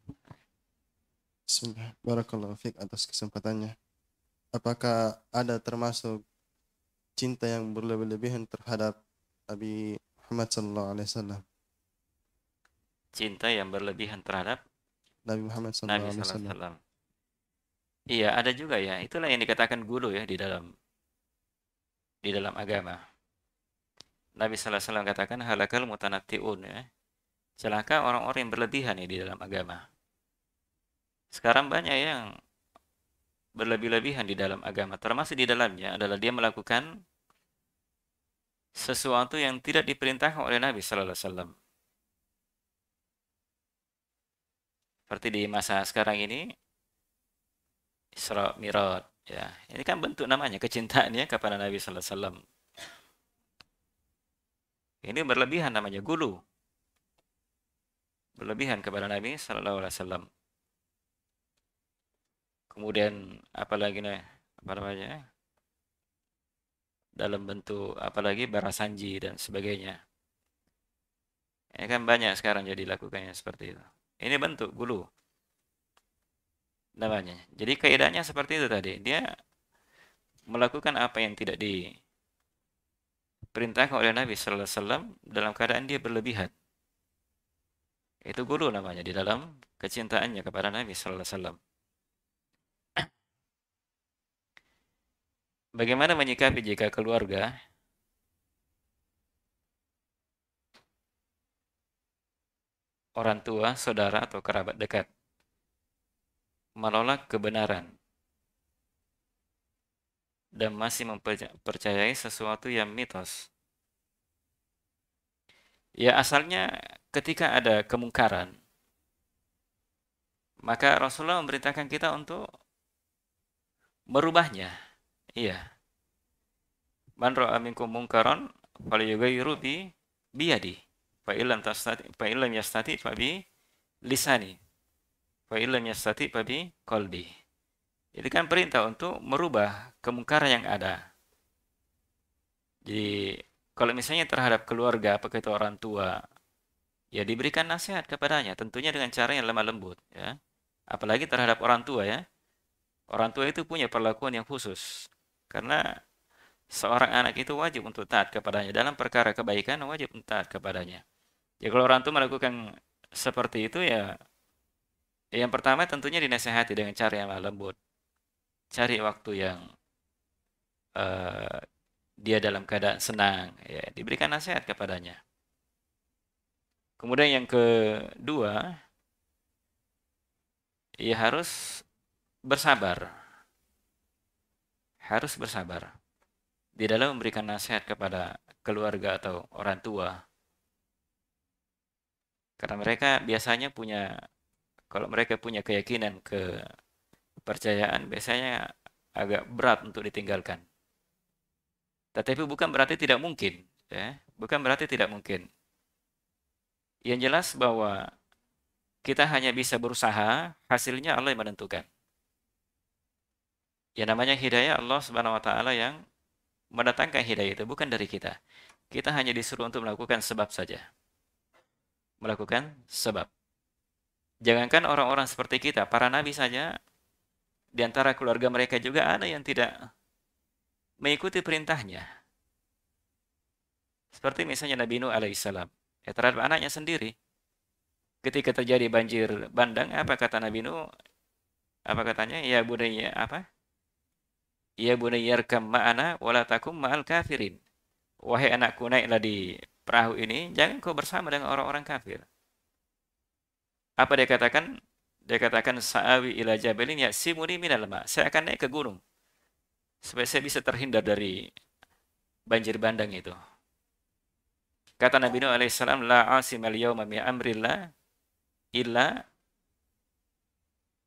Bismillah, barakallahu fiik atas kesempatannya. Apakah ada termasuk cinta yang berlebih-lebihan terhadap Nabi Muhammad sallallahu alaihi wasallam? Cinta yang berlebihan terhadap Nabi Muhammad sallallahu alaihi wasallam. Iya, ada juga ya. Itulah yang dikatakan guru ya di dalam di dalam agama. Nabi Sallallahu Alaihi katakan halakal mutanatiun ya. Celaka orang-orang yang berlebihan ya di dalam agama. Sekarang banyak yang berlebih-lebihan di dalam agama. Termasuk di dalamnya adalah dia melakukan sesuatu yang tidak diperintahkan oleh Nabi Sallallahu Alaihi Wasallam. Seperti di masa sekarang ini, Isra Mirat, Ya, ini kan bentuk namanya kecintaan ya kepada Nabi sallallahu alaihi wasallam. Ini berlebihan namanya gulu. Berlebihan kepada Nabi sallallahu alaihi wasallam. Kemudian apalagi nih? Apa namanya? Dalam bentuk apalagi barasanji dan sebagainya. Ini kan banyak sekarang jadi lakukannya seperti itu. Ini bentuk gulu namanya. Jadi kaidahnya seperti itu tadi. Dia melakukan apa yang tidak diperintahkan oleh Nabi sallallahu alaihi wasallam dalam keadaan dia berlebihan. Itu guru namanya di dalam kecintaannya kepada Nabi sallallahu alaihi wasallam. Bagaimana menyikapi jika keluarga orang tua, saudara atau kerabat dekat menolak kebenaran dan masih mempercayai sesuatu yang mitos. Ya asalnya ketika ada kemungkaran, maka Rasulullah memerintahkan kita untuk merubahnya. Iya. Man ro'a minkum munkaran falyughayyirhu bi biyadi. Fa illam fa illam yastati fa bi lisani. Wa illam yastati babi kolbi. Itu kan perintah untuk merubah kemungkaran yang ada. Jadi kalau misalnya terhadap keluarga, apakah itu orang tua, ya diberikan nasihat kepadanya, tentunya dengan cara yang lemah lembut, ya. Apalagi terhadap orang tua ya. Orang tua itu punya perlakuan yang khusus karena seorang anak itu wajib untuk taat kepadanya dalam perkara kebaikan wajib taat kepadanya. Ya kalau orang tua melakukan seperti itu ya yang pertama tentunya dinasehati dengan cara yang lembut. Cari waktu yang uh, dia dalam keadaan senang, ya, diberikan nasihat kepadanya. Kemudian yang kedua, ia ya harus bersabar. Harus bersabar. Di dalam memberikan nasihat kepada keluarga atau orang tua. Karena mereka biasanya punya kalau mereka punya keyakinan kepercayaan biasanya agak berat untuk ditinggalkan. Tetapi bukan berarti tidak mungkin, ya. Bukan berarti tidak mungkin. Yang jelas bahwa kita hanya bisa berusaha, hasilnya Allah yang menentukan. Yang namanya hidayah Allah Subhanahu wa taala yang mendatangkan hidayah itu bukan dari kita. Kita hanya disuruh untuk melakukan sebab saja. Melakukan sebab. Jangankan orang-orang seperti kita, para nabi saja, di antara keluarga mereka juga ada yang tidak mengikuti perintahnya. Seperti misalnya Nabi Nuh alaihissalam, ya terhadap anaknya sendiri. Ketika terjadi banjir bandang, apa kata Nabi Nuh? Apa katanya? Ya bunayya apa? Ya rekam ma'ana wala takum ma'al kafirin. Wahai anakku naiklah di perahu ini, jangan kau bersama dengan orang-orang kafir. Apa dia katakan? Dia katakan sa'awi ila jabalin simuni minal ma. Saya akan naik ke gunung supaya saya bisa terhindar dari banjir bandang itu. Kata Nabi Nuh salam la al yauma min amrillah illa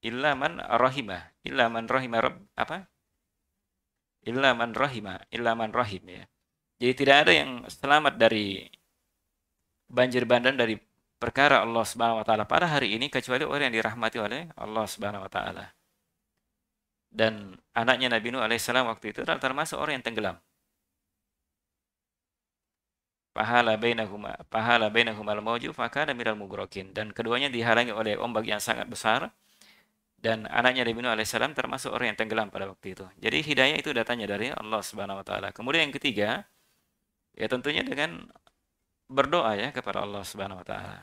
illa man rahimah. Illa man rahima Rabb, apa? Illa man rahimah, illa man rahim ya. Jadi tidak ada yang selamat dari banjir bandang dari perkara Allah Subhanahu wa taala pada hari ini kecuali orang yang dirahmati oleh Allah Subhanahu wa taala. Dan anaknya Nabi Nuh alaihissalam waktu itu termasuk orang yang tenggelam. Pahala bainahuma pahala bainahuma al-mawju fakana minal mugrokin dan keduanya dihalangi oleh ombak yang sangat besar dan anaknya Nabi Nuh alaihissalam termasuk orang yang tenggelam pada waktu itu. Jadi hidayah itu datangnya dari Allah Subhanahu wa taala. Kemudian yang ketiga ya tentunya dengan berdoa ya kepada Allah Subhanahu wa taala.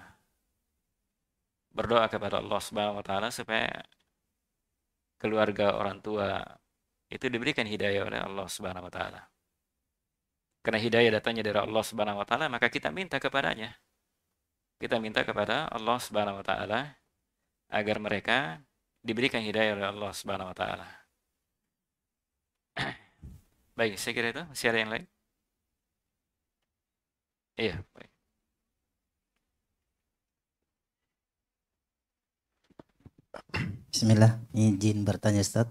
Berdoa kepada Allah Subhanahu wa taala supaya keluarga orang tua itu diberikan hidayah oleh Allah Subhanahu wa taala. Karena hidayah datangnya dari Allah Subhanahu wa taala, maka kita minta kepadanya. Kita minta kepada Allah Subhanahu wa taala agar mereka diberikan hidayah oleh Allah Subhanahu wa taala. Baik, saya kira itu. Masih ada yang lain? Iya. Bismillah, izin bertanya Ustaz.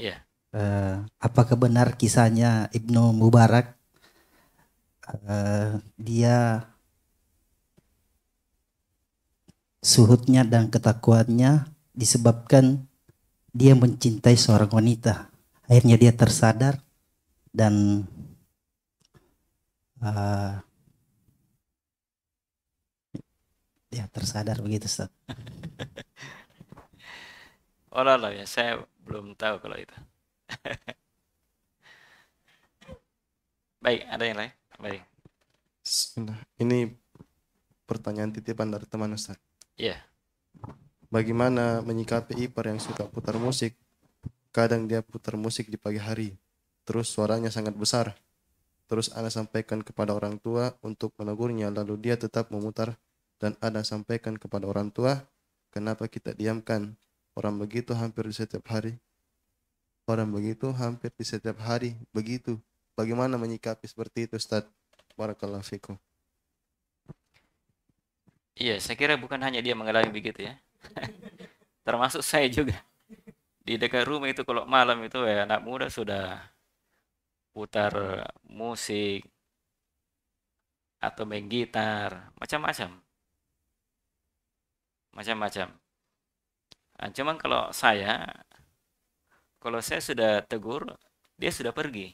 Iya. Uh, apakah benar kisahnya Ibnu Mubarak? Uh, dia suhutnya dan ketakwaannya disebabkan dia mencintai seorang wanita. Akhirnya dia tersadar dan uh, ya tersadar begitu Ustaz. Oh lah ya, saya belum tahu kalau itu. Baik, ada yang lain? Baik. Ini pertanyaan titipan dari teman Ustaz. Iya. Yeah. Bagaimana menyikapi ipar yang suka putar musik? Kadang dia putar musik di pagi hari, terus suaranya sangat besar. Terus Anda sampaikan kepada orang tua untuk menegurnya, lalu dia tetap memutar dan ada sampaikan kepada orang tua, kenapa kita diamkan? Orang begitu hampir di setiap hari. Orang begitu hampir di setiap hari. Begitu. Bagaimana menyikapi seperti itu, Ustaz? Barakallahu fikum. Iya, saya kira bukan hanya dia mengalami begitu ya. Termasuk saya juga. Di dekat rumah itu kalau malam itu ya anak muda sudah putar eh, musik atau main gitar, macam-macam macam-macam. Nah, cuman kalau saya, kalau saya sudah tegur, dia sudah pergi.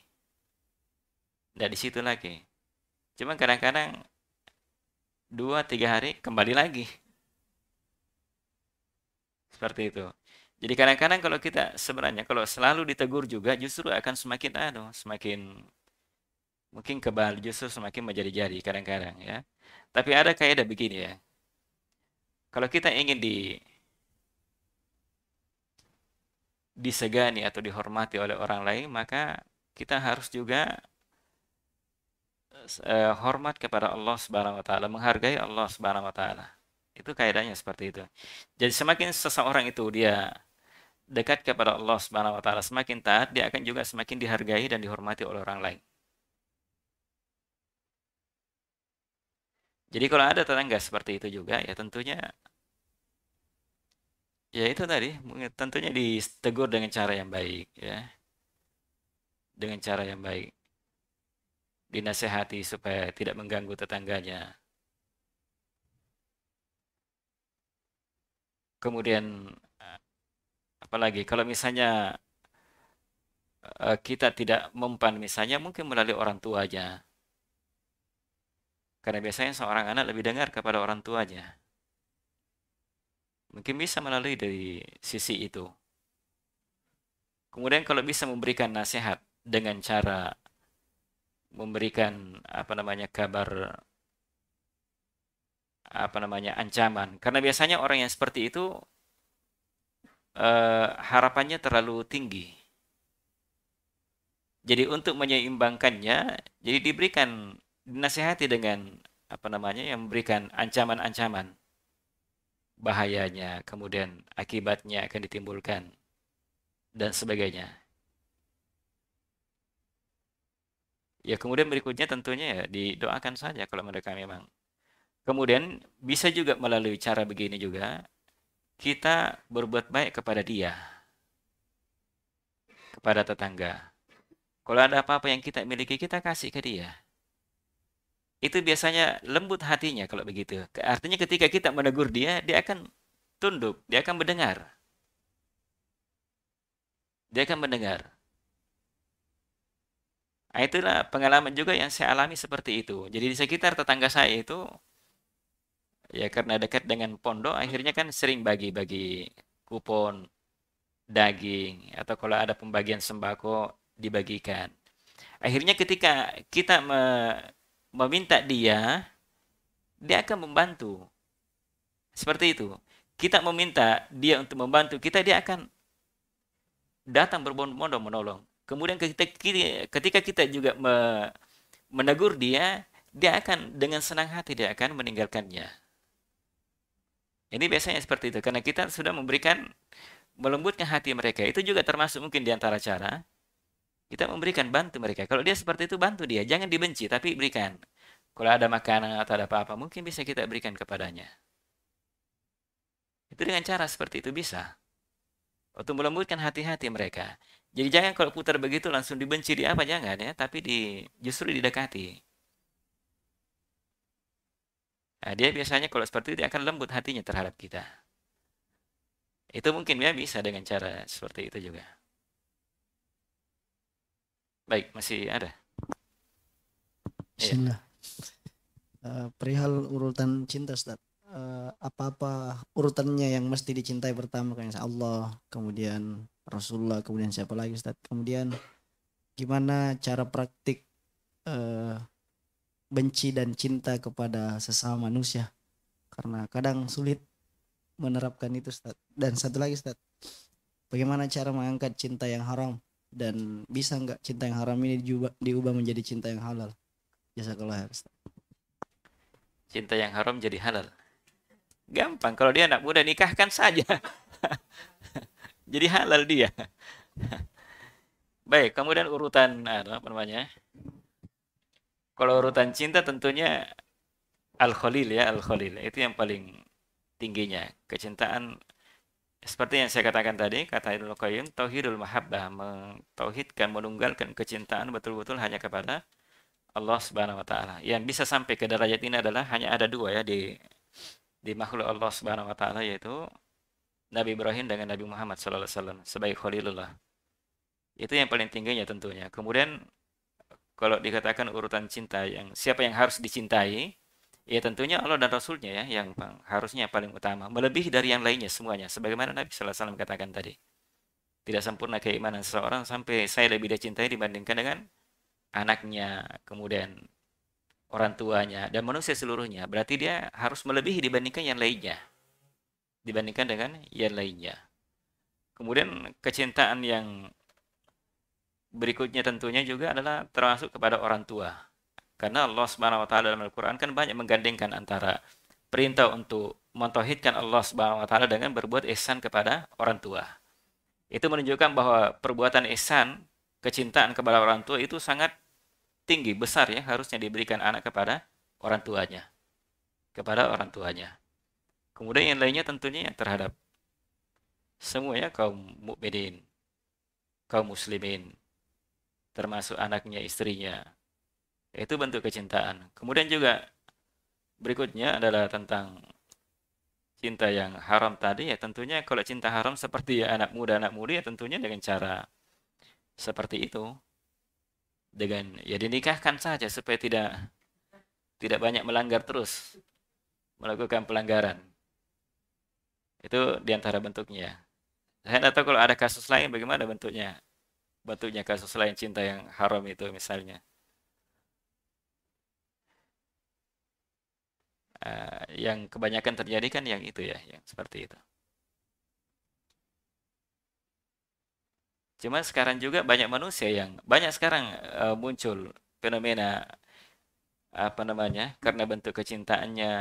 Tidak di situ lagi. Cuman kadang-kadang dua tiga hari kembali lagi. Seperti itu. Jadi kadang-kadang kalau kita sebenarnya kalau selalu ditegur juga justru akan semakin aduh, semakin mungkin kebal justru semakin menjadi-jadi kadang-kadang ya. Tapi ada kayak ada begini ya. Kalau kita ingin di disegani atau dihormati oleh orang lain, maka kita harus juga eh, eh, hormat kepada Allah Subhanahu wa taala, menghargai Allah Subhanahu wa taala. Itu kaidahnya seperti itu. Jadi semakin seseorang itu dia dekat kepada Allah Subhanahu wa taala, semakin taat, dia akan juga semakin dihargai dan dihormati oleh orang lain. Jadi kalau ada tetangga seperti itu juga ya tentunya ya itu tadi tentunya ditegur dengan cara yang baik ya. Dengan cara yang baik. Dinasehati supaya tidak mengganggu tetangganya. Kemudian apalagi kalau misalnya eh, kita tidak mempan misalnya mungkin melalui orang tuanya karena biasanya seorang anak lebih dengar kepada orang tuanya. Mungkin bisa melalui dari sisi itu. Kemudian kalau bisa memberikan nasihat dengan cara memberikan apa namanya kabar apa namanya ancaman karena biasanya orang yang seperti itu eh, harapannya terlalu tinggi jadi untuk menyeimbangkannya jadi diberikan dinasehati dengan apa namanya yang memberikan ancaman-ancaman bahayanya, kemudian akibatnya akan ditimbulkan dan sebagainya. Ya kemudian berikutnya tentunya ya didoakan saja kalau mereka memang. Kemudian bisa juga melalui cara begini juga kita berbuat baik kepada dia, kepada tetangga. Kalau ada apa-apa yang kita miliki kita kasih ke dia itu biasanya lembut hatinya kalau begitu. Artinya ketika kita menegur dia, dia akan tunduk, dia akan mendengar. Dia akan mendengar. Nah, itulah pengalaman juga yang saya alami seperti itu. Jadi di sekitar tetangga saya itu, ya karena dekat dengan pondok, akhirnya kan sering bagi-bagi kupon, daging, atau kalau ada pembagian sembako, dibagikan. Akhirnya ketika kita me meminta dia, dia akan membantu. Seperti itu. Kita meminta dia untuk membantu, kita dia akan datang berbondong-bondong menolong. Kemudian ketika ketika kita juga me, menegur dia, dia akan dengan senang hati dia akan meninggalkannya. Ini biasanya seperti itu karena kita sudah memberikan melembutkan hati mereka. Itu juga termasuk mungkin di antara cara kita memberikan bantu mereka. Kalau dia seperti itu bantu dia, jangan dibenci tapi berikan. Kalau ada makanan atau ada apa-apa mungkin bisa kita berikan kepadanya. Itu dengan cara seperti itu bisa. Untuk melembutkan hati-hati mereka. Jadi jangan kalau putar begitu langsung dibenci di apa jangan ya, tapi di justru didekati. Nah, dia biasanya kalau seperti itu dia akan lembut hatinya terhadap kita. Itu mungkin ya bisa dengan cara seperti itu juga. Baik, masih ada. Iya. Bismillah. Ya. Uh, perihal urutan cinta, Ustaz. Uh, apa-apa urutannya yang mesti dicintai pertama kan Allah, kemudian Rasulullah, kemudian siapa lagi Ustaz? Kemudian gimana cara praktik uh, benci dan cinta kepada sesama manusia karena kadang sulit menerapkan itu Ustaz. dan satu lagi Ustaz bagaimana cara mengangkat cinta yang haram dan bisa nggak cinta yang haram ini diubah, diubah menjadi cinta yang halal kalau harus cinta yang haram jadi halal gampang kalau dia anak muda nikahkan saja jadi halal dia baik kemudian urutan nah, apa namanya kalau urutan cinta tentunya al khalil ya al khalil itu yang paling tingginya kecintaan seperti yang saya katakan tadi, kata Ibnu Qayyim, tauhidul mahabbah, mentauhidkan, menunggalkan kecintaan betul-betul hanya kepada Allah Subhanahu wa taala. Yang bisa sampai ke derajat ini adalah hanya ada dua ya di di makhluk Allah Subhanahu wa taala yaitu Nabi Ibrahim dengan Nabi Muhammad sallallahu alaihi wasallam sebagai khalilullah. Itu yang paling tingginya tentunya. Kemudian kalau dikatakan urutan cinta yang siapa yang harus dicintai, Ya tentunya Allah dan Rasulnya ya yang harusnya paling utama. Melebihi dari yang lainnya semuanya. Sebagaimana Nabi SAW katakan tadi. Tidak sempurna keimanan seseorang sampai saya lebih dicintai dibandingkan dengan anaknya, kemudian orang tuanya, dan manusia seluruhnya. Berarti dia harus melebihi dibandingkan yang lainnya. Dibandingkan dengan yang lainnya. Kemudian kecintaan yang berikutnya tentunya juga adalah termasuk kepada orang tua karena Allah Subhanahu wa taala dalam Al-Qur'an kan banyak menggandengkan antara perintah untuk mentauhidkan Allah Subhanahu wa taala dengan berbuat ihsan kepada orang tua. Itu menunjukkan bahwa perbuatan ihsan, kecintaan kepada orang tua itu sangat tinggi besar ya harusnya diberikan anak kepada orang tuanya. Kepada orang tuanya. Kemudian yang lainnya tentunya yang terhadap semua ya kaum mukminin, kaum muslimin, termasuk anaknya, istrinya, itu bentuk kecintaan. Kemudian juga berikutnya adalah tentang cinta yang haram tadi ya tentunya kalau cinta haram seperti ya anak muda anak muda ya tentunya dengan cara seperti itu dengan ya dinikahkan saja supaya tidak tidak banyak melanggar terus melakukan pelanggaran itu diantara bentuknya saya atau kalau ada kasus lain bagaimana bentuknya bentuknya kasus lain cinta yang haram itu misalnya Eh, yang kebanyakan terjadi kan yang itu ya, yang seperti itu. Cuma sekarang juga banyak manusia yang banyak sekarang uh, muncul fenomena apa namanya karena bentuk kecintaannya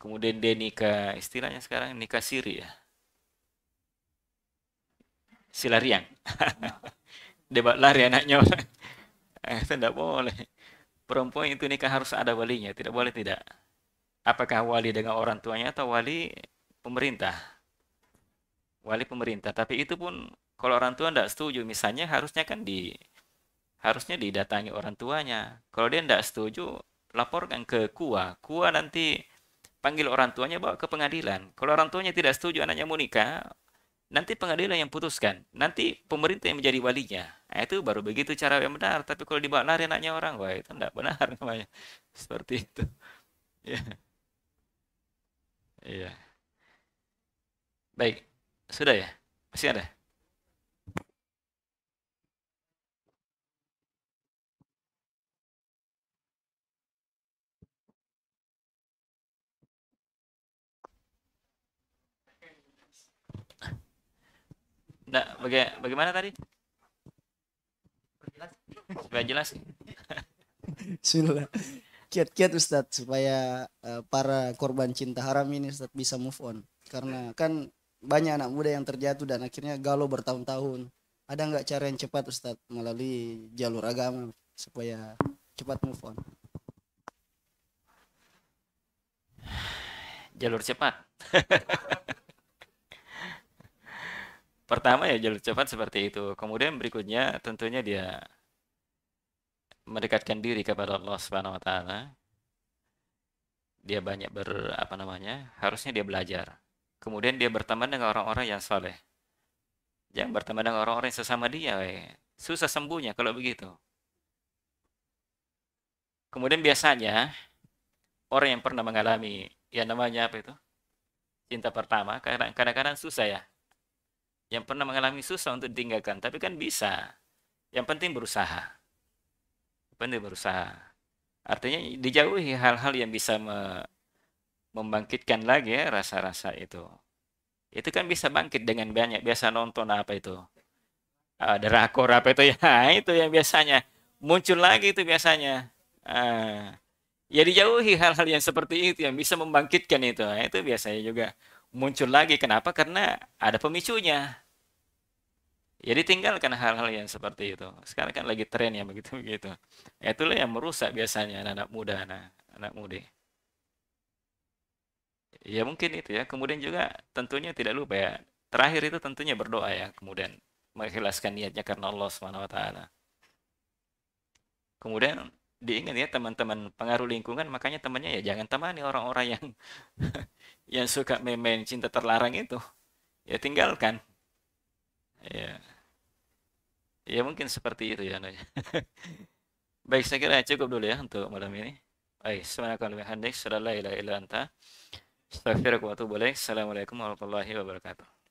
kemudian dia nikah istilahnya sekarang nikah siri ya silariang debat lari anaknya orang eh, itu tidak boleh perempuan itu nikah harus ada walinya tidak boleh tidak apakah wali dengan orang tuanya atau wali pemerintah wali pemerintah tapi itu pun kalau orang tua tidak setuju misalnya harusnya kan di harusnya didatangi orang tuanya kalau dia tidak setuju laporkan ke kua kua nanti panggil orang tuanya bawa ke pengadilan kalau orang tuanya tidak setuju anaknya mau nikah nanti pengadilan yang putuskan nanti pemerintah yang menjadi walinya nah, itu baru begitu cara yang benar tapi kalau dibawa lari anaknya orang wah itu tidak benar namanya seperti itu ya yeah. Iya. Baik, sudah ya? Masih ada? Nah, baga bagaimana tadi? Sudah jelas. Sudah kiat-kiat ustad supaya uh, para korban cinta haram ini ustad bisa move on karena kan banyak anak muda yang terjatuh dan akhirnya galau bertahun-tahun ada nggak cara yang cepat ustad melalui jalur agama supaya cepat move on jalur cepat pertama ya jalur cepat seperti itu kemudian berikutnya tentunya dia mendekatkan diri kepada Allah Subhanahu wa taala dia banyak ber apa namanya harusnya dia belajar kemudian dia berteman dengan orang-orang yang soleh jangan berteman dengan orang-orang yang sesama dia we. susah sembuhnya kalau begitu kemudian biasanya orang yang pernah mengalami ya namanya apa itu cinta pertama kadang-kadang susah ya yang pernah mengalami susah untuk ditinggalkan tapi kan bisa yang penting berusaha pandai berusaha. Artinya dijauhi hal-hal yang bisa me membangkitkan lagi rasa ya rasa-rasa itu. Itu kan bisa bangkit dengan banyak biasa nonton apa itu. Uh, drakor apa itu ya ah, itu yang biasanya muncul lagi itu biasanya. Uh, ya dijauhi hal-hal yang seperti itu yang bisa membangkitkan itu. uh, itu biasanya juga muncul lagi. Kenapa? Karena ada pemicunya. Ya ditinggalkan hal-hal yang seperti itu. Sekarang kan lagi tren ya begitu begitu. Ya, itulah yang merusak biasanya anak, -anak muda, anak, anak muda. Ya mungkin itu ya. Kemudian juga tentunya tidak lupa ya. Terakhir itu tentunya berdoa ya. Kemudian mengikhlaskan niatnya karena Allah Subhanahu taala. Kemudian diingat ya teman-teman pengaruh lingkungan makanya temannya ya jangan temani orang-orang yang yang suka main-main cinta terlarang itu ya tinggalkan ya ya mungkin seperti itu ya baik saya kira cukup dulu ya untuk malam ini baik subhanakallahumma kalau sallallahu ilaha illa anta astaghfiruka wa atubu assalamualaikum warahmatullahi wabarakatuh